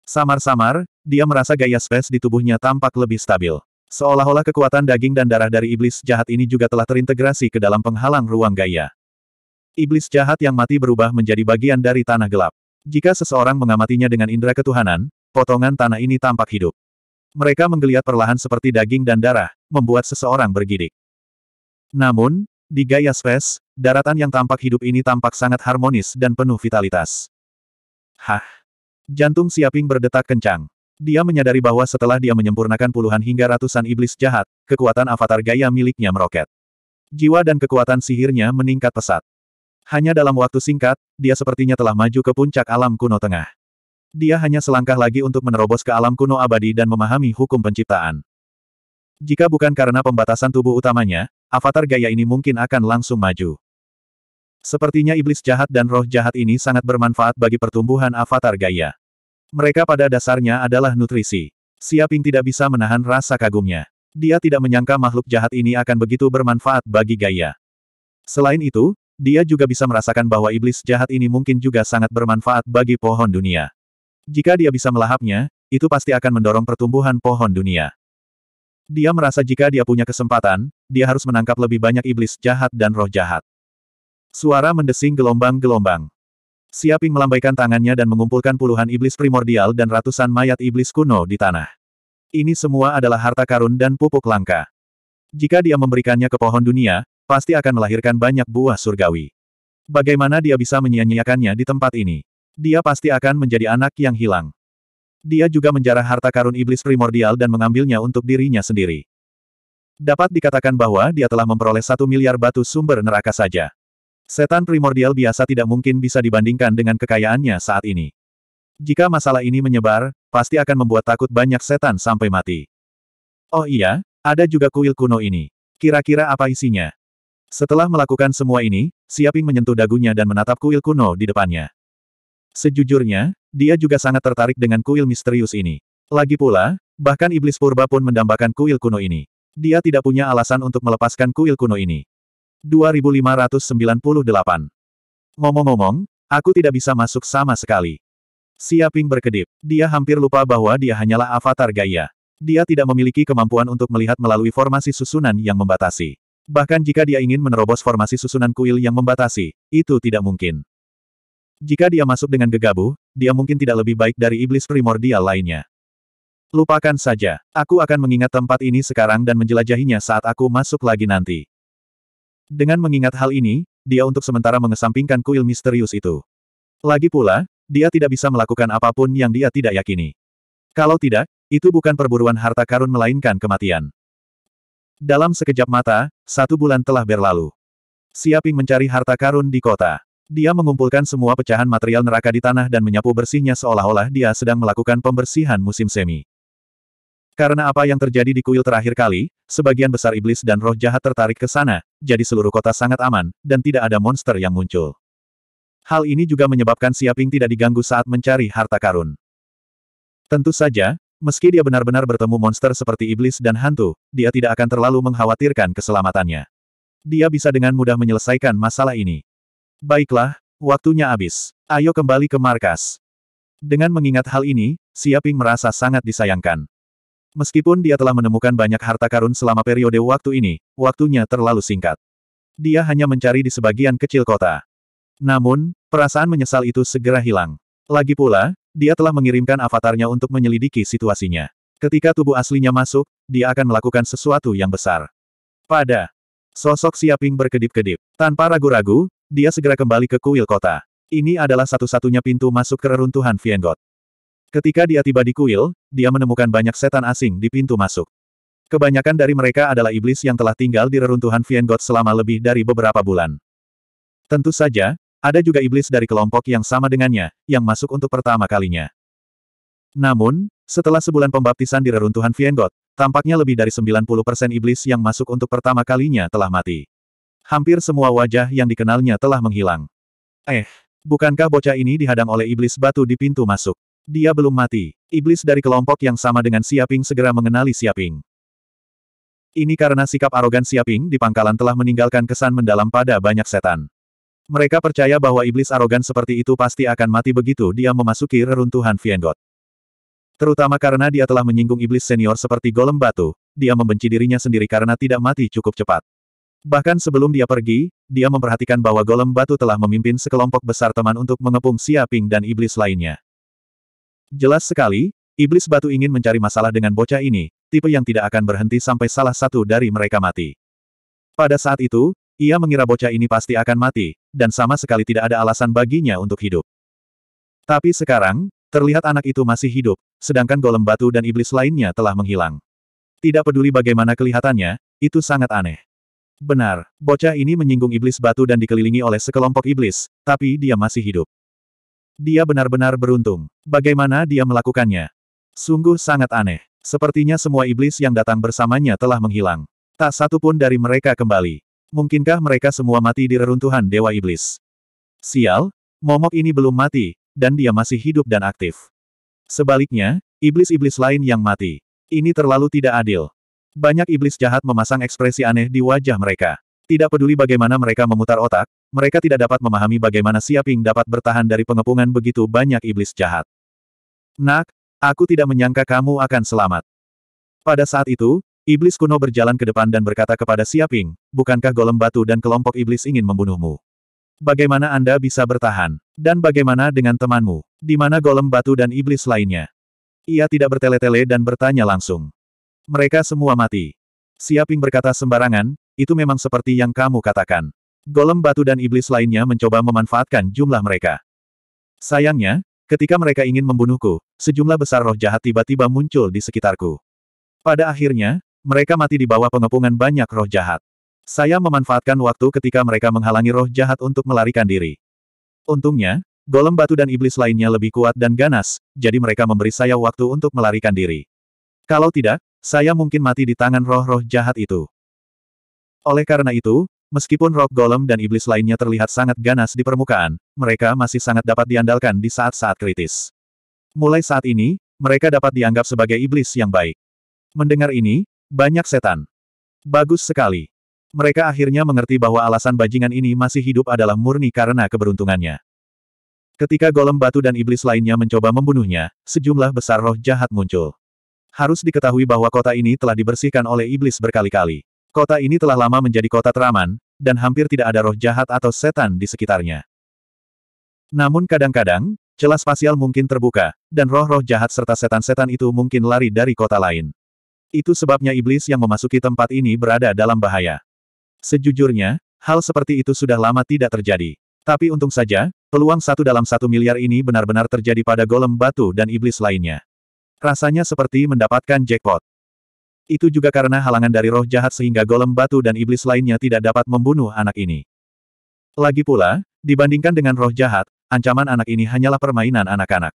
Samar-samar, dia merasa gaya spes di tubuhnya tampak lebih stabil. Seolah-olah kekuatan daging dan darah dari iblis jahat ini juga telah terintegrasi ke dalam penghalang ruang gaya. Iblis jahat yang mati berubah menjadi bagian dari tanah gelap. Jika seseorang mengamatinya dengan indera ketuhanan, potongan tanah ini tampak hidup. Mereka menggeliat perlahan seperti daging dan darah, membuat seseorang bergidik. Namun, di gaya space, daratan yang tampak hidup ini tampak sangat harmonis dan penuh vitalitas. Hah! Jantung Siaping berdetak kencang. Dia menyadari bahwa setelah dia menyempurnakan puluhan hingga ratusan iblis jahat, kekuatan avatar gaya miliknya meroket. Jiwa dan kekuatan sihirnya meningkat pesat. Hanya dalam waktu singkat, dia sepertinya telah maju ke puncak alam kuno tengah. Dia hanya selangkah lagi untuk menerobos ke alam kuno abadi dan memahami hukum penciptaan. Jika bukan karena pembatasan tubuh utamanya, avatar gaya ini mungkin akan langsung maju. Sepertinya iblis jahat dan roh jahat ini sangat bermanfaat bagi pertumbuhan avatar gaya. Mereka pada dasarnya adalah nutrisi. Siaping tidak bisa menahan rasa kagumnya. Dia tidak menyangka makhluk jahat ini akan begitu bermanfaat bagi Gaia. Selain itu, dia juga bisa merasakan bahwa iblis jahat ini mungkin juga sangat bermanfaat bagi pohon dunia. Jika dia bisa melahapnya, itu pasti akan mendorong pertumbuhan pohon dunia. Dia merasa jika dia punya kesempatan, dia harus menangkap lebih banyak iblis jahat dan roh jahat. Suara mendesing gelombang-gelombang. Siaping melambaikan tangannya dan mengumpulkan puluhan iblis primordial dan ratusan mayat iblis kuno di tanah. Ini semua adalah harta karun dan pupuk langka. Jika dia memberikannya ke pohon dunia, pasti akan melahirkan banyak buah surgawi. Bagaimana dia bisa menyia-nyiakannya di tempat ini? Dia pasti akan menjadi anak yang hilang. Dia juga menjarah harta karun iblis primordial dan mengambilnya untuk dirinya sendiri. Dapat dikatakan bahwa dia telah memperoleh satu miliar batu sumber neraka saja. Setan primordial biasa tidak mungkin bisa dibandingkan dengan kekayaannya saat ini. Jika masalah ini menyebar, pasti akan membuat takut banyak setan sampai mati. Oh iya, ada juga kuil kuno ini. Kira-kira apa isinya? Setelah melakukan semua ini, Siaping menyentuh dagunya dan menatap kuil kuno di depannya. Sejujurnya, dia juga sangat tertarik dengan kuil misterius ini. Lagi pula, bahkan iblis purba pun mendambakan kuil kuno ini. Dia tidak punya alasan untuk melepaskan kuil kuno ini. 2598. Ngomong-ngomong, aku tidak bisa masuk sama sekali. Siaping berkedip. Dia hampir lupa bahwa dia hanyalah avatar Gaia. Dia tidak memiliki kemampuan untuk melihat melalui formasi susunan yang membatasi. Bahkan jika dia ingin menerobos formasi susunan kuil yang membatasi, itu tidak mungkin. Jika dia masuk dengan gegabah, dia mungkin tidak lebih baik dari iblis primordial lainnya. Lupakan saja, aku akan mengingat tempat ini sekarang dan menjelajahinya saat aku masuk lagi nanti. Dengan mengingat hal ini, dia untuk sementara mengesampingkan kuil misterius itu. Lagi pula, dia tidak bisa melakukan apapun yang dia tidak yakini. Kalau tidak, itu bukan perburuan harta karun melainkan kematian. Dalam sekejap mata, satu bulan telah berlalu. Siaping mencari harta karun di kota. Dia mengumpulkan semua pecahan material neraka di tanah dan menyapu bersihnya seolah-olah dia sedang melakukan pembersihan musim semi. Karena apa yang terjadi di kuil terakhir kali, sebagian besar iblis dan roh jahat tertarik ke sana, jadi seluruh kota sangat aman, dan tidak ada monster yang muncul. Hal ini juga menyebabkan Siaping tidak diganggu saat mencari harta karun. Tentu saja, meski dia benar-benar bertemu monster seperti iblis dan hantu, dia tidak akan terlalu mengkhawatirkan keselamatannya. Dia bisa dengan mudah menyelesaikan masalah ini. Baiklah, waktunya habis. Ayo kembali ke markas. Dengan mengingat hal ini, Siaping merasa sangat disayangkan. Meskipun dia telah menemukan banyak harta karun selama periode waktu ini, waktunya terlalu singkat. Dia hanya mencari di sebagian kecil kota. Namun, perasaan menyesal itu segera hilang. Lagi pula, dia telah mengirimkan avatarnya untuk menyelidiki situasinya. Ketika tubuh aslinya masuk, dia akan melakukan sesuatu yang besar. Pada sosok Siaping berkedip-kedip. Tanpa ragu-ragu, dia segera kembali ke kuil kota. Ini adalah satu-satunya pintu masuk ke reruntuhan Viengot. Ketika dia tiba di kuil, dia menemukan banyak setan asing di pintu masuk. Kebanyakan dari mereka adalah iblis yang telah tinggal di reruntuhan Viengot selama lebih dari beberapa bulan. Tentu saja, ada juga iblis dari kelompok yang sama dengannya, yang masuk untuk pertama kalinya. Namun, setelah sebulan pembaptisan di reruntuhan Viengot, tampaknya lebih dari 90% iblis yang masuk untuk pertama kalinya telah mati. Hampir semua wajah yang dikenalnya telah menghilang. Eh, bukankah bocah ini dihadang oleh iblis batu di pintu masuk? Dia belum mati. Iblis dari kelompok yang sama dengan Siaping segera mengenali Siaping. Ini karena sikap arogan Siaping di pangkalan telah meninggalkan kesan mendalam pada banyak setan. Mereka percaya bahwa iblis arogan seperti itu pasti akan mati begitu dia memasuki reruntuhan Viengot. Terutama karena dia telah menyinggung iblis senior seperti golem batu, dia membenci dirinya sendiri karena tidak mati cukup cepat. Bahkan sebelum dia pergi, dia memperhatikan bahwa golem batu telah memimpin sekelompok besar teman untuk mengepung Siaping dan iblis lainnya. Jelas sekali, iblis batu ingin mencari masalah dengan bocah ini, tipe yang tidak akan berhenti sampai salah satu dari mereka mati. Pada saat itu, ia mengira bocah ini pasti akan mati, dan sama sekali tidak ada alasan baginya untuk hidup. Tapi sekarang, terlihat anak itu masih hidup, sedangkan golem batu dan iblis lainnya telah menghilang. Tidak peduli bagaimana kelihatannya, itu sangat aneh. Benar, bocah ini menyinggung iblis batu dan dikelilingi oleh sekelompok iblis, tapi dia masih hidup. Dia benar-benar beruntung. Bagaimana dia melakukannya? Sungguh sangat aneh. Sepertinya semua iblis yang datang bersamanya telah menghilang. Tak satu pun dari mereka kembali. Mungkinkah mereka semua mati di reruntuhan Dewa Iblis? Sial, momok ini belum mati, dan dia masih hidup dan aktif. Sebaliknya, iblis-iblis lain yang mati. Ini terlalu tidak adil. Banyak iblis jahat memasang ekspresi aneh di wajah mereka. Tidak peduli bagaimana mereka memutar otak, mereka tidak dapat memahami bagaimana Siaping dapat bertahan dari pengepungan begitu banyak iblis jahat. Nak, aku tidak menyangka kamu akan selamat. Pada saat itu, iblis kuno berjalan ke depan dan berkata kepada Siaping, bukankah golem batu dan kelompok iblis ingin membunuhmu? Bagaimana Anda bisa bertahan? Dan bagaimana dengan temanmu? Di mana golem batu dan iblis lainnya? Ia tidak bertele-tele dan bertanya langsung. Mereka semua mati. Siaping berkata sembarangan, itu memang seperti yang kamu katakan. Golem batu dan iblis lainnya mencoba memanfaatkan jumlah mereka. Sayangnya, ketika mereka ingin membunuhku, sejumlah besar roh jahat tiba-tiba muncul di sekitarku. Pada akhirnya, mereka mati di bawah pengepungan banyak roh jahat. Saya memanfaatkan waktu ketika mereka menghalangi roh jahat untuk melarikan diri. Untungnya, golem batu dan iblis lainnya lebih kuat dan ganas, jadi mereka memberi saya waktu untuk melarikan diri. Kalau tidak, saya mungkin mati di tangan roh-roh jahat itu. Oleh karena itu, meskipun Rock Golem dan iblis lainnya terlihat sangat ganas di permukaan, mereka masih sangat dapat diandalkan di saat-saat kritis. Mulai saat ini, mereka dapat dianggap sebagai iblis yang baik. Mendengar ini, banyak setan. Bagus sekali. Mereka akhirnya mengerti bahwa alasan bajingan ini masih hidup adalah murni karena keberuntungannya. Ketika golem batu dan iblis lainnya mencoba membunuhnya, sejumlah besar roh jahat muncul. Harus diketahui bahwa kota ini telah dibersihkan oleh iblis berkali-kali. Kota ini telah lama menjadi kota teraman, dan hampir tidak ada roh jahat atau setan di sekitarnya. Namun kadang-kadang, celah spasial mungkin terbuka, dan roh-roh jahat serta setan-setan itu mungkin lari dari kota lain. Itu sebabnya iblis yang memasuki tempat ini berada dalam bahaya. Sejujurnya, hal seperti itu sudah lama tidak terjadi. Tapi untung saja, peluang satu dalam satu miliar ini benar-benar terjadi pada golem batu dan iblis lainnya. Rasanya seperti mendapatkan jackpot. Itu juga karena halangan dari roh jahat sehingga golem batu dan iblis lainnya tidak dapat membunuh anak ini. Lagi pula, dibandingkan dengan roh jahat, ancaman anak ini hanyalah permainan anak-anak.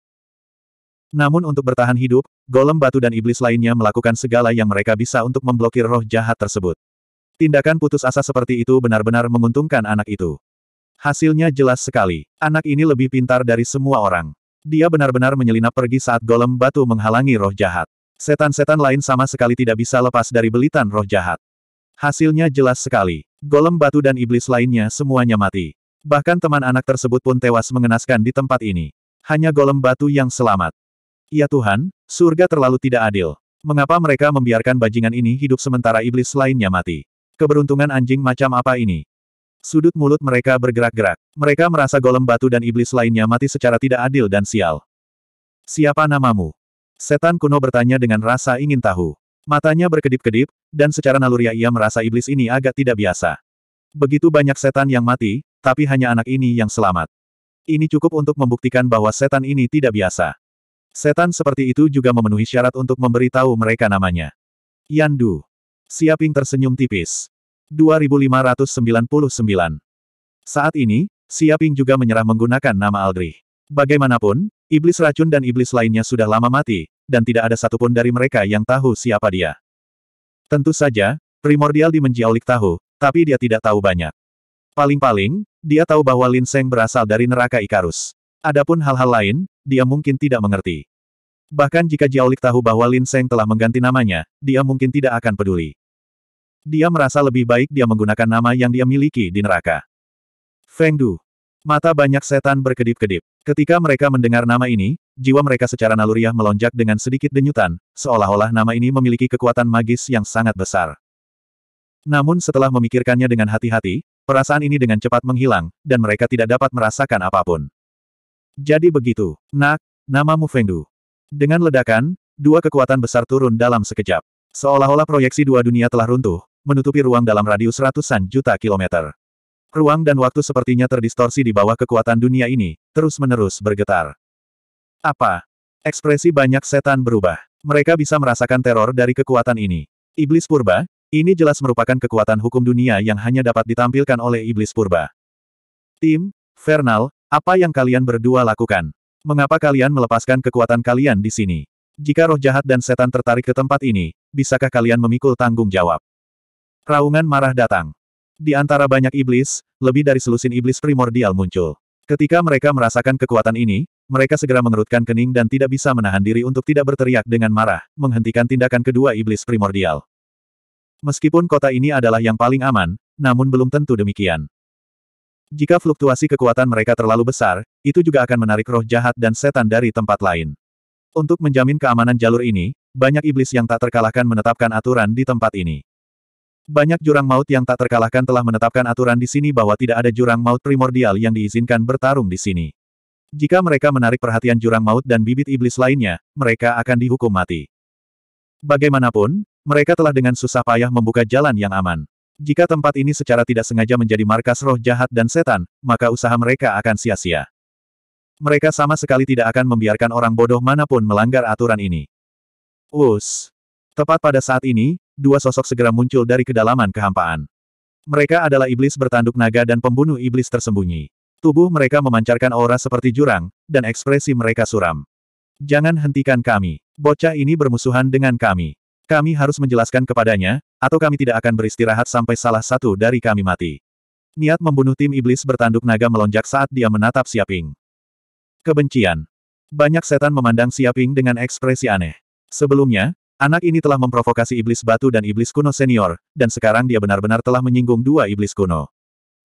Namun untuk bertahan hidup, golem batu dan iblis lainnya melakukan segala yang mereka bisa untuk memblokir roh jahat tersebut. Tindakan putus asa seperti itu benar-benar menguntungkan anak itu. Hasilnya jelas sekali. Anak ini lebih pintar dari semua orang. Dia benar-benar menyelinap pergi saat golem batu menghalangi roh jahat. Setan-setan lain sama sekali tidak bisa lepas dari belitan roh jahat. Hasilnya jelas sekali. Golem batu dan iblis lainnya semuanya mati. Bahkan teman anak tersebut pun tewas mengenaskan di tempat ini. Hanya golem batu yang selamat. Ya Tuhan, surga terlalu tidak adil. Mengapa mereka membiarkan bajingan ini hidup sementara iblis lainnya mati? Keberuntungan anjing macam apa ini? Sudut mulut mereka bergerak-gerak. Mereka merasa golem batu dan iblis lainnya mati secara tidak adil dan sial. Siapa namamu? Setan kuno bertanya dengan rasa ingin tahu. Matanya berkedip-kedip, dan secara naluriah ia merasa iblis ini agak tidak biasa. Begitu banyak setan yang mati, tapi hanya anak ini yang selamat. Ini cukup untuk membuktikan bahwa setan ini tidak biasa. Setan seperti itu juga memenuhi syarat untuk memberi tahu mereka namanya. Yandu. Siaping tersenyum tipis. 2599. Saat ini, Siaping juga menyerah menggunakan nama Aldrich. Bagaimanapun, Iblis racun dan iblis lainnya sudah lama mati, dan tidak ada satupun dari mereka yang tahu siapa dia. Tentu saja, primordial di Menjiaulik tahu, tapi dia tidak tahu banyak. Paling-paling, dia tahu bahwa Lin Seng berasal dari neraka Ikarus. Adapun hal-hal lain, dia mungkin tidak mengerti. Bahkan jika Jiaolik tahu bahwa Lin Seng telah mengganti namanya, dia mungkin tidak akan peduli. Dia merasa lebih baik dia menggunakan nama yang dia miliki di neraka. Feng Du, Mata banyak setan berkedip-kedip. Ketika mereka mendengar nama ini, jiwa mereka secara naluriah melonjak dengan sedikit denyutan, seolah-olah nama ini memiliki kekuatan magis yang sangat besar. Namun setelah memikirkannya dengan hati-hati, perasaan ini dengan cepat menghilang, dan mereka tidak dapat merasakan apapun. Jadi begitu, nak, namamu Fengdu. Dengan ledakan, dua kekuatan besar turun dalam sekejap. Seolah-olah proyeksi dua dunia telah runtuh, menutupi ruang dalam radius ratusan juta kilometer. Ruang dan waktu sepertinya terdistorsi di bawah kekuatan dunia ini, terus-menerus bergetar. Apa? Ekspresi banyak setan berubah. Mereka bisa merasakan teror dari kekuatan ini. Iblis purba, ini jelas merupakan kekuatan hukum dunia yang hanya dapat ditampilkan oleh iblis purba. Tim, Vernal, apa yang kalian berdua lakukan? Mengapa kalian melepaskan kekuatan kalian di sini? Jika roh jahat dan setan tertarik ke tempat ini, bisakah kalian memikul tanggung jawab? Raungan marah datang. Di antara banyak iblis, lebih dari selusin iblis primordial muncul. Ketika mereka merasakan kekuatan ini, mereka segera mengerutkan kening dan tidak bisa menahan diri untuk tidak berteriak dengan marah, menghentikan tindakan kedua iblis primordial. Meskipun kota ini adalah yang paling aman, namun belum tentu demikian. Jika fluktuasi kekuatan mereka terlalu besar, itu juga akan menarik roh jahat dan setan dari tempat lain. Untuk menjamin keamanan jalur ini, banyak iblis yang tak terkalahkan menetapkan aturan di tempat ini. Banyak jurang maut yang tak terkalahkan telah menetapkan aturan di sini bahwa tidak ada jurang maut primordial yang diizinkan bertarung di sini. Jika mereka menarik perhatian jurang maut dan bibit iblis lainnya, mereka akan dihukum mati. Bagaimanapun, mereka telah dengan susah payah membuka jalan yang aman. Jika tempat ini secara tidak sengaja menjadi markas roh jahat dan setan, maka usaha mereka akan sia-sia. Mereka sama sekali tidak akan membiarkan orang bodoh manapun melanggar aturan ini. Us. Tepat pada saat ini, dua sosok segera muncul dari kedalaman kehampaan. Mereka adalah iblis bertanduk naga dan pembunuh iblis tersembunyi. Tubuh mereka memancarkan aura seperti jurang, dan ekspresi mereka suram. Jangan hentikan kami. Bocah ini bermusuhan dengan kami. Kami harus menjelaskan kepadanya, atau kami tidak akan beristirahat sampai salah satu dari kami mati. Niat membunuh tim iblis bertanduk naga melonjak saat dia menatap Siaping. Kebencian. Banyak setan memandang Siaping dengan ekspresi aneh. Sebelumnya, Anak ini telah memprovokasi iblis batu dan iblis kuno senior, dan sekarang dia benar-benar telah menyinggung dua iblis kuno.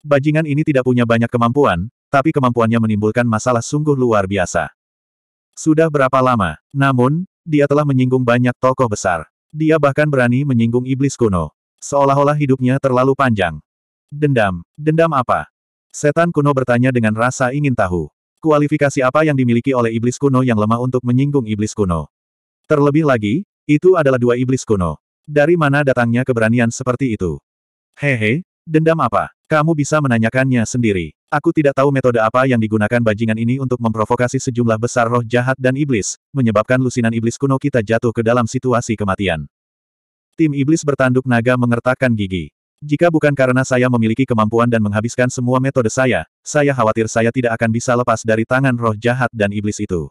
Bajingan ini tidak punya banyak kemampuan, tapi kemampuannya menimbulkan masalah sungguh luar biasa. Sudah berapa lama, namun, dia telah menyinggung banyak tokoh besar. Dia bahkan berani menyinggung iblis kuno. Seolah-olah hidupnya terlalu panjang. Dendam. Dendam apa? Setan kuno bertanya dengan rasa ingin tahu. Kualifikasi apa yang dimiliki oleh iblis kuno yang lemah untuk menyinggung iblis kuno? Terlebih lagi, itu adalah dua iblis kuno. Dari mana datangnya keberanian seperti itu? Hehe, dendam apa? Kamu bisa menanyakannya sendiri. Aku tidak tahu metode apa yang digunakan bajingan ini untuk memprovokasi sejumlah besar roh jahat dan iblis, menyebabkan lusinan iblis kuno kita jatuh ke dalam situasi kematian. Tim iblis bertanduk naga mengertakkan gigi. Jika bukan karena saya memiliki kemampuan dan menghabiskan semua metode saya, saya khawatir saya tidak akan bisa lepas dari tangan roh jahat dan iblis itu.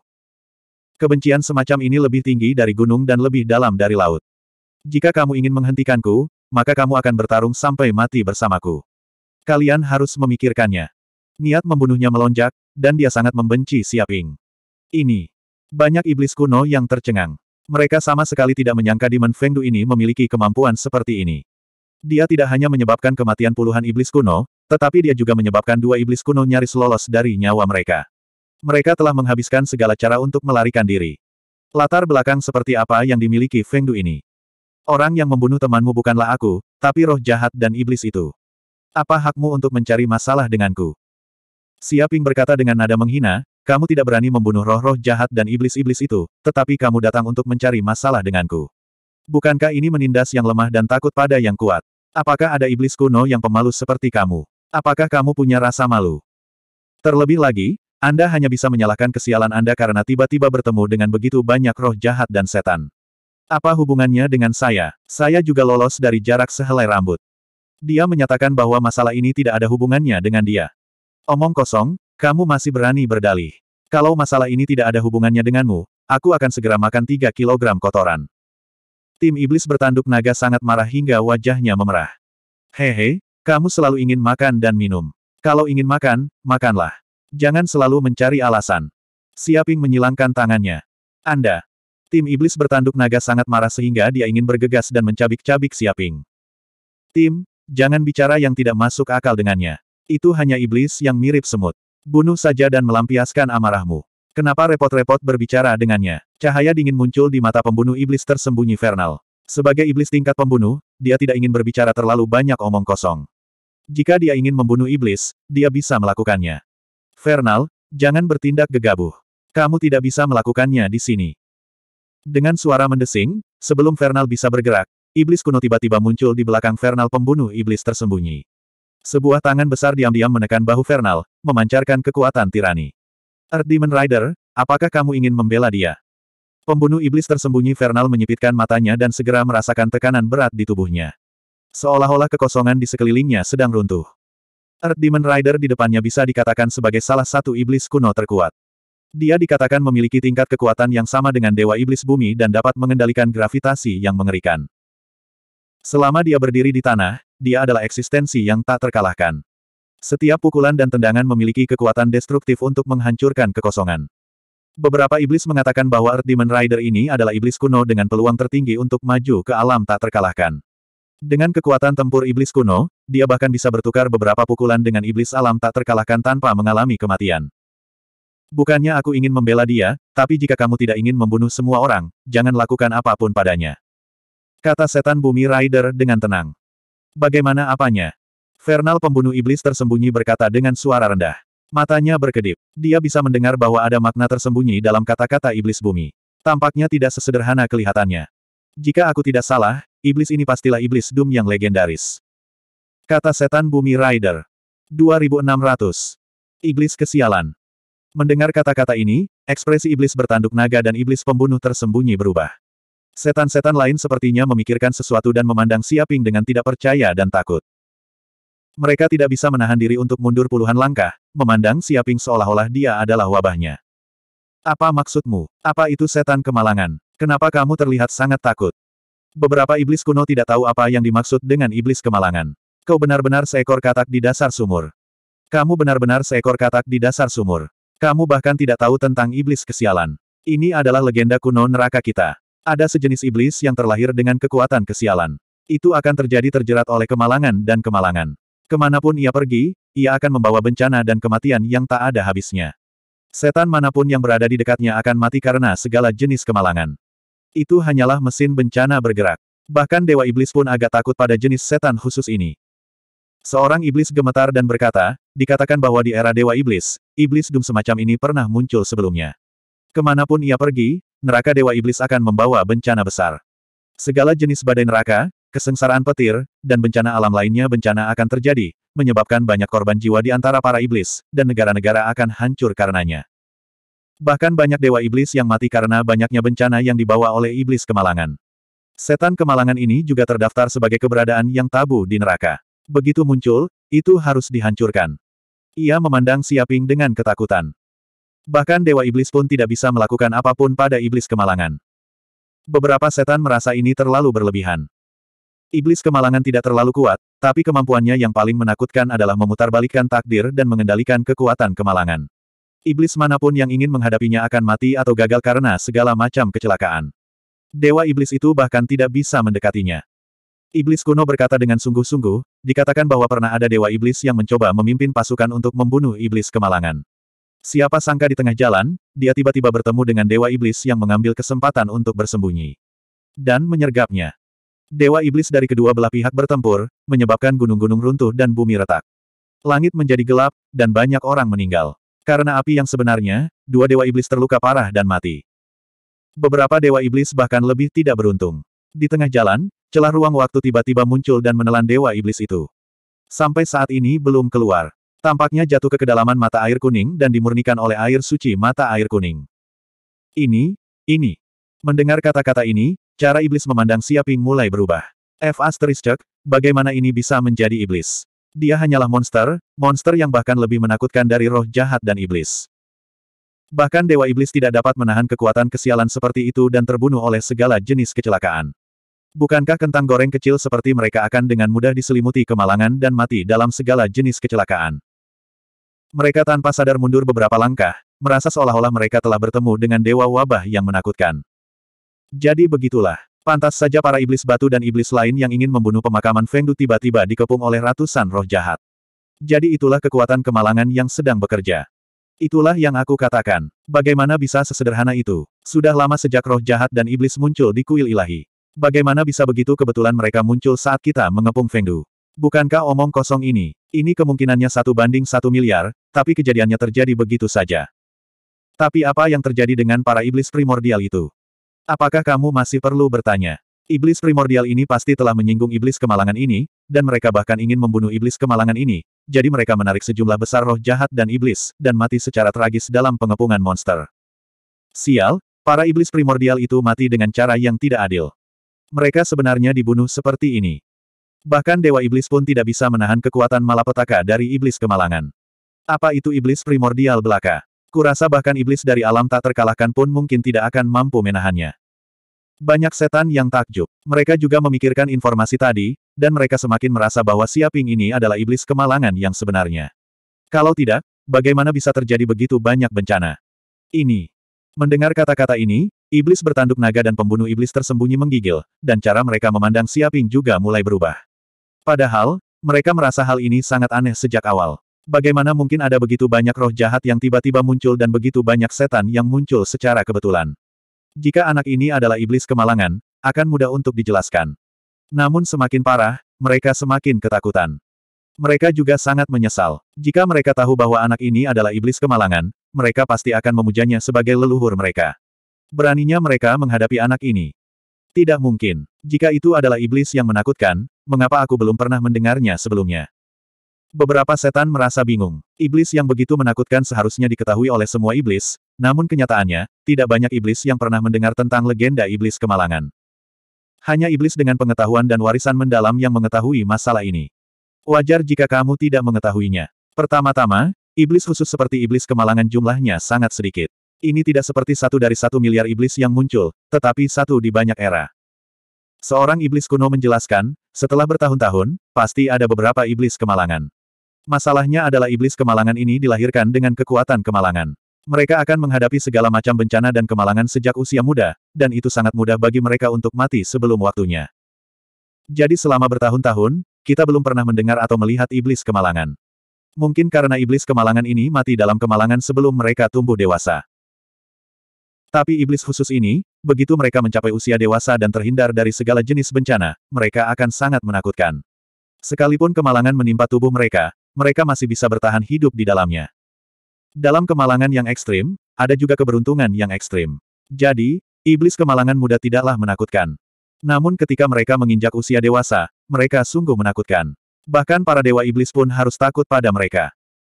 Kebencian semacam ini lebih tinggi dari gunung dan lebih dalam dari laut. Jika kamu ingin menghentikanku, maka kamu akan bertarung sampai mati bersamaku. Kalian harus memikirkannya. Niat membunuhnya melonjak, dan dia sangat membenci Siaping. Ini. Banyak iblis kuno yang tercengang. Mereka sama sekali tidak menyangka Demon Fengdu ini memiliki kemampuan seperti ini. Dia tidak hanya menyebabkan kematian puluhan iblis kuno, tetapi dia juga menyebabkan dua iblis kuno nyaris lolos dari nyawa mereka. Mereka telah menghabiskan segala cara untuk melarikan diri. Latar belakang seperti apa yang dimiliki Feng Du ini? Orang yang membunuh temanmu bukanlah aku, tapi roh jahat dan iblis itu. Apa hakmu untuk mencari masalah denganku? Siaping berkata dengan nada menghina, kamu tidak berani membunuh roh-roh jahat dan iblis-iblis itu, tetapi kamu datang untuk mencari masalah denganku. Bukankah ini menindas yang lemah dan takut pada yang kuat? Apakah ada iblis kuno yang pemalu seperti kamu? Apakah kamu punya rasa malu? Terlebih lagi, anda hanya bisa menyalahkan kesialan Anda karena tiba-tiba bertemu dengan begitu banyak roh jahat dan setan. Apa hubungannya dengan saya? Saya juga lolos dari jarak sehelai rambut. Dia menyatakan bahwa masalah ini tidak ada hubungannya dengan dia. Omong kosong, kamu masih berani berdalih. Kalau masalah ini tidak ada hubungannya denganmu, aku akan segera makan 3 kilogram kotoran. Tim iblis bertanduk naga sangat marah hingga wajahnya memerah. Hehe, kamu selalu ingin makan dan minum. Kalau ingin makan, makanlah. Jangan selalu mencari alasan. Siaping menyilangkan tangannya. Anda. Tim iblis bertanduk naga sangat marah sehingga dia ingin bergegas dan mencabik-cabik Siaping. Tim, jangan bicara yang tidak masuk akal dengannya. Itu hanya iblis yang mirip semut. Bunuh saja dan melampiaskan amarahmu. Kenapa repot-repot berbicara dengannya? Cahaya dingin muncul di mata pembunuh iblis tersembunyi Vernal. Sebagai iblis tingkat pembunuh, dia tidak ingin berbicara terlalu banyak omong kosong. Jika dia ingin membunuh iblis, dia bisa melakukannya. Fernal, jangan bertindak gegabah. Kamu tidak bisa melakukannya di sini. Dengan suara mendesing, sebelum Fernal bisa bergerak, iblis kuno tiba-tiba muncul di belakang Fernal pembunuh iblis tersembunyi. Sebuah tangan besar diam-diam menekan bahu Fernal, memancarkan kekuatan tirani. Earth Demon Rider, apakah kamu ingin membela dia? Pembunuh iblis tersembunyi Fernal menyipitkan matanya dan segera merasakan tekanan berat di tubuhnya. Seolah-olah kekosongan di sekelilingnya sedang runtuh. Earth Demon Rider di depannya bisa dikatakan sebagai salah satu iblis kuno terkuat. Dia dikatakan memiliki tingkat kekuatan yang sama dengan Dewa Iblis Bumi dan dapat mengendalikan gravitasi yang mengerikan. Selama dia berdiri di tanah, dia adalah eksistensi yang tak terkalahkan. Setiap pukulan dan tendangan memiliki kekuatan destruktif untuk menghancurkan kekosongan. Beberapa iblis mengatakan bahwa Earth Demon Rider ini adalah iblis kuno dengan peluang tertinggi untuk maju ke alam tak terkalahkan. Dengan kekuatan tempur iblis kuno, dia bahkan bisa bertukar beberapa pukulan dengan iblis alam tak terkalahkan tanpa mengalami kematian. Bukannya aku ingin membela dia, tapi jika kamu tidak ingin membunuh semua orang, jangan lakukan apapun padanya. Kata setan bumi Rider dengan tenang. Bagaimana apanya? Vernal pembunuh iblis tersembunyi berkata dengan suara rendah. Matanya berkedip. Dia bisa mendengar bahwa ada makna tersembunyi dalam kata-kata iblis bumi. Tampaknya tidak sesederhana kelihatannya. Jika aku tidak salah, iblis ini pastilah iblis Dum yang legendaris. Kata setan bumi Rider. 2600. Iblis kesialan. Mendengar kata-kata ini, ekspresi iblis bertanduk naga dan iblis pembunuh tersembunyi berubah. Setan-setan lain sepertinya memikirkan sesuatu dan memandang Siaping dengan tidak percaya dan takut. Mereka tidak bisa menahan diri untuk mundur puluhan langkah, memandang Siaping seolah-olah dia adalah wabahnya. Apa maksudmu? Apa itu setan kemalangan? Kenapa kamu terlihat sangat takut? Beberapa iblis kuno tidak tahu apa yang dimaksud dengan iblis kemalangan kau benar-benar seekor katak di dasar sumur. Kamu benar-benar seekor katak di dasar sumur. Kamu bahkan tidak tahu tentang iblis kesialan. Ini adalah legenda kuno neraka kita. Ada sejenis iblis yang terlahir dengan kekuatan kesialan. Itu akan terjadi terjerat oleh kemalangan dan kemalangan. Kemanapun ia pergi, ia akan membawa bencana dan kematian yang tak ada habisnya. Setan manapun yang berada di dekatnya akan mati karena segala jenis kemalangan. Itu hanyalah mesin bencana bergerak. Bahkan Dewa Iblis pun agak takut pada jenis setan khusus ini. Seorang iblis gemetar dan berkata, dikatakan bahwa di era Dewa Iblis, iblis dum semacam ini pernah muncul sebelumnya. Kemanapun ia pergi, neraka Dewa Iblis akan membawa bencana besar. Segala jenis badai neraka, kesengsaraan petir, dan bencana alam lainnya bencana akan terjadi, menyebabkan banyak korban jiwa di antara para iblis, dan negara-negara akan hancur karenanya. Bahkan banyak dewa iblis yang mati karena banyaknya bencana yang dibawa oleh iblis kemalangan. Setan kemalangan ini juga terdaftar sebagai keberadaan yang tabu di neraka begitu muncul, itu harus dihancurkan. Ia memandang Siaping dengan ketakutan. Bahkan Dewa Iblis pun tidak bisa melakukan apapun pada Iblis Kemalangan. Beberapa setan merasa ini terlalu berlebihan. Iblis Kemalangan tidak terlalu kuat, tapi kemampuannya yang paling menakutkan adalah memutarbalikkan takdir dan mengendalikan kekuatan kemalangan. Iblis manapun yang ingin menghadapinya akan mati atau gagal karena segala macam kecelakaan. Dewa Iblis itu bahkan tidak bisa mendekatinya. Iblis kuno berkata dengan sungguh-sungguh, Dikatakan bahwa pernah ada Dewa Iblis yang mencoba memimpin pasukan untuk membunuh Iblis Kemalangan. Siapa sangka di tengah jalan, dia tiba-tiba bertemu dengan Dewa Iblis yang mengambil kesempatan untuk bersembunyi. Dan menyergapnya. Dewa Iblis dari kedua belah pihak bertempur, menyebabkan gunung-gunung runtuh dan bumi retak. Langit menjadi gelap, dan banyak orang meninggal. Karena api yang sebenarnya, dua Dewa Iblis terluka parah dan mati. Beberapa Dewa Iblis bahkan lebih tidak beruntung. Di tengah jalan, Celah ruang waktu tiba-tiba muncul dan menelan dewa iblis itu. Sampai saat ini belum keluar. Tampaknya jatuh ke kedalaman mata air kuning dan dimurnikan oleh air suci mata air kuning. Ini, ini. Mendengar kata-kata ini, cara iblis memandang Siaping mulai berubah. F asterisk, bagaimana ini bisa menjadi iblis? Dia hanyalah monster, monster yang bahkan lebih menakutkan dari roh jahat dan iblis. Bahkan Dewa Iblis tidak dapat menahan kekuatan kesialan seperti itu dan terbunuh oleh segala jenis kecelakaan. Bukankah kentang goreng kecil seperti mereka akan dengan mudah diselimuti kemalangan dan mati dalam segala jenis kecelakaan? Mereka tanpa sadar mundur beberapa langkah, merasa seolah-olah mereka telah bertemu dengan dewa wabah yang menakutkan. Jadi begitulah, pantas saja para iblis batu dan iblis lain yang ingin membunuh pemakaman Fengdu tiba-tiba dikepung oleh ratusan roh jahat. Jadi itulah kekuatan kemalangan yang sedang bekerja. Itulah yang aku katakan. Bagaimana bisa sesederhana itu? Sudah lama sejak roh jahat dan iblis muncul di kuil ilahi. Bagaimana bisa begitu kebetulan mereka muncul saat kita mengepung Fengdu? Bukankah omong kosong ini? Ini kemungkinannya satu banding satu miliar, tapi kejadiannya terjadi begitu saja. Tapi apa yang terjadi dengan para iblis primordial itu? Apakah kamu masih perlu bertanya? Iblis primordial ini pasti telah menyinggung iblis kemalangan ini, dan mereka bahkan ingin membunuh iblis kemalangan ini, jadi mereka menarik sejumlah besar roh jahat dan iblis, dan mati secara tragis dalam pengepungan monster. Sial, para iblis primordial itu mati dengan cara yang tidak adil. Mereka sebenarnya dibunuh seperti ini. Bahkan Dewa Iblis pun tidak bisa menahan kekuatan malapetaka dari Iblis Kemalangan. Apa itu Iblis Primordial Belaka? Kurasa bahkan Iblis dari alam tak terkalahkan pun mungkin tidak akan mampu menahannya. Banyak setan yang takjub. Mereka juga memikirkan informasi tadi, dan mereka semakin merasa bahwa Siaping ini adalah Iblis Kemalangan yang sebenarnya. Kalau tidak, bagaimana bisa terjadi begitu banyak bencana? Ini. Mendengar kata-kata ini, Iblis bertanduk naga dan pembunuh iblis tersembunyi menggigil, dan cara mereka memandang Siaping juga mulai berubah. Padahal, mereka merasa hal ini sangat aneh sejak awal. Bagaimana mungkin ada begitu banyak roh jahat yang tiba-tiba muncul dan begitu banyak setan yang muncul secara kebetulan? Jika anak ini adalah iblis kemalangan, akan mudah untuk dijelaskan. Namun semakin parah, mereka semakin ketakutan. Mereka juga sangat menyesal. Jika mereka tahu bahwa anak ini adalah iblis kemalangan, mereka pasti akan memujanya sebagai leluhur mereka. Beraninya mereka menghadapi anak ini. Tidak mungkin. Jika itu adalah iblis yang menakutkan, mengapa aku belum pernah mendengarnya sebelumnya? Beberapa setan merasa bingung. Iblis yang begitu menakutkan seharusnya diketahui oleh semua iblis, namun kenyataannya, tidak banyak iblis yang pernah mendengar tentang legenda iblis kemalangan. Hanya iblis dengan pengetahuan dan warisan mendalam yang mengetahui masalah ini. Wajar jika kamu tidak mengetahuinya. Pertama-tama, iblis khusus seperti iblis kemalangan jumlahnya sangat sedikit. Ini tidak seperti satu dari satu miliar iblis yang muncul, tetapi satu di banyak era. Seorang iblis kuno menjelaskan, setelah bertahun-tahun, pasti ada beberapa iblis kemalangan. Masalahnya adalah iblis kemalangan ini dilahirkan dengan kekuatan kemalangan. Mereka akan menghadapi segala macam bencana dan kemalangan sejak usia muda, dan itu sangat mudah bagi mereka untuk mati sebelum waktunya. Jadi selama bertahun-tahun, kita belum pernah mendengar atau melihat iblis kemalangan. Mungkin karena iblis kemalangan ini mati dalam kemalangan sebelum mereka tumbuh dewasa. Tapi iblis khusus ini, begitu mereka mencapai usia dewasa dan terhindar dari segala jenis bencana, mereka akan sangat menakutkan. Sekalipun kemalangan menimpa tubuh mereka, mereka masih bisa bertahan hidup di dalamnya. Dalam kemalangan yang ekstrim, ada juga keberuntungan yang ekstrim. Jadi, iblis kemalangan muda tidaklah menakutkan. Namun ketika mereka menginjak usia dewasa, mereka sungguh menakutkan. Bahkan para dewa iblis pun harus takut pada mereka.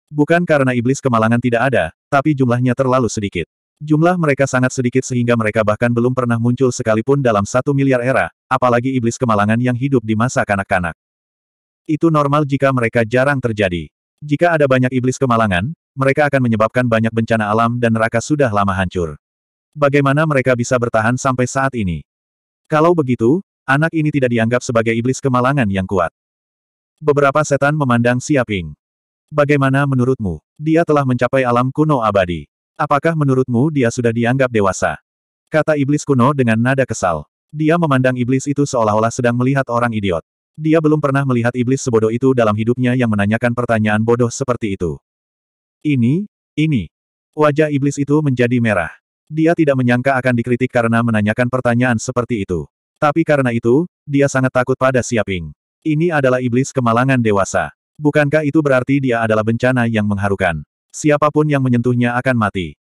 Bukan karena iblis kemalangan tidak ada, tapi jumlahnya terlalu sedikit. Jumlah mereka sangat sedikit sehingga mereka bahkan belum pernah muncul sekalipun dalam satu miliar era, apalagi iblis kemalangan yang hidup di masa kanak-kanak. Itu normal jika mereka jarang terjadi. Jika ada banyak iblis kemalangan, mereka akan menyebabkan banyak bencana alam dan neraka sudah lama hancur. Bagaimana mereka bisa bertahan sampai saat ini? Kalau begitu, anak ini tidak dianggap sebagai iblis kemalangan yang kuat. Beberapa setan memandang Siaping. Bagaimana menurutmu? Dia telah mencapai alam kuno abadi. Apakah menurutmu dia sudah dianggap dewasa? Kata iblis kuno dengan nada kesal. Dia memandang iblis itu seolah-olah sedang melihat orang idiot. Dia belum pernah melihat iblis sebodoh itu dalam hidupnya yang menanyakan pertanyaan bodoh seperti itu. Ini, ini. Wajah iblis itu menjadi merah. Dia tidak menyangka akan dikritik karena menanyakan pertanyaan seperti itu. Tapi karena itu, dia sangat takut pada Siaping. Ini adalah iblis kemalangan dewasa. Bukankah itu berarti dia adalah bencana yang mengharukan? Siapapun yang menyentuhnya akan mati.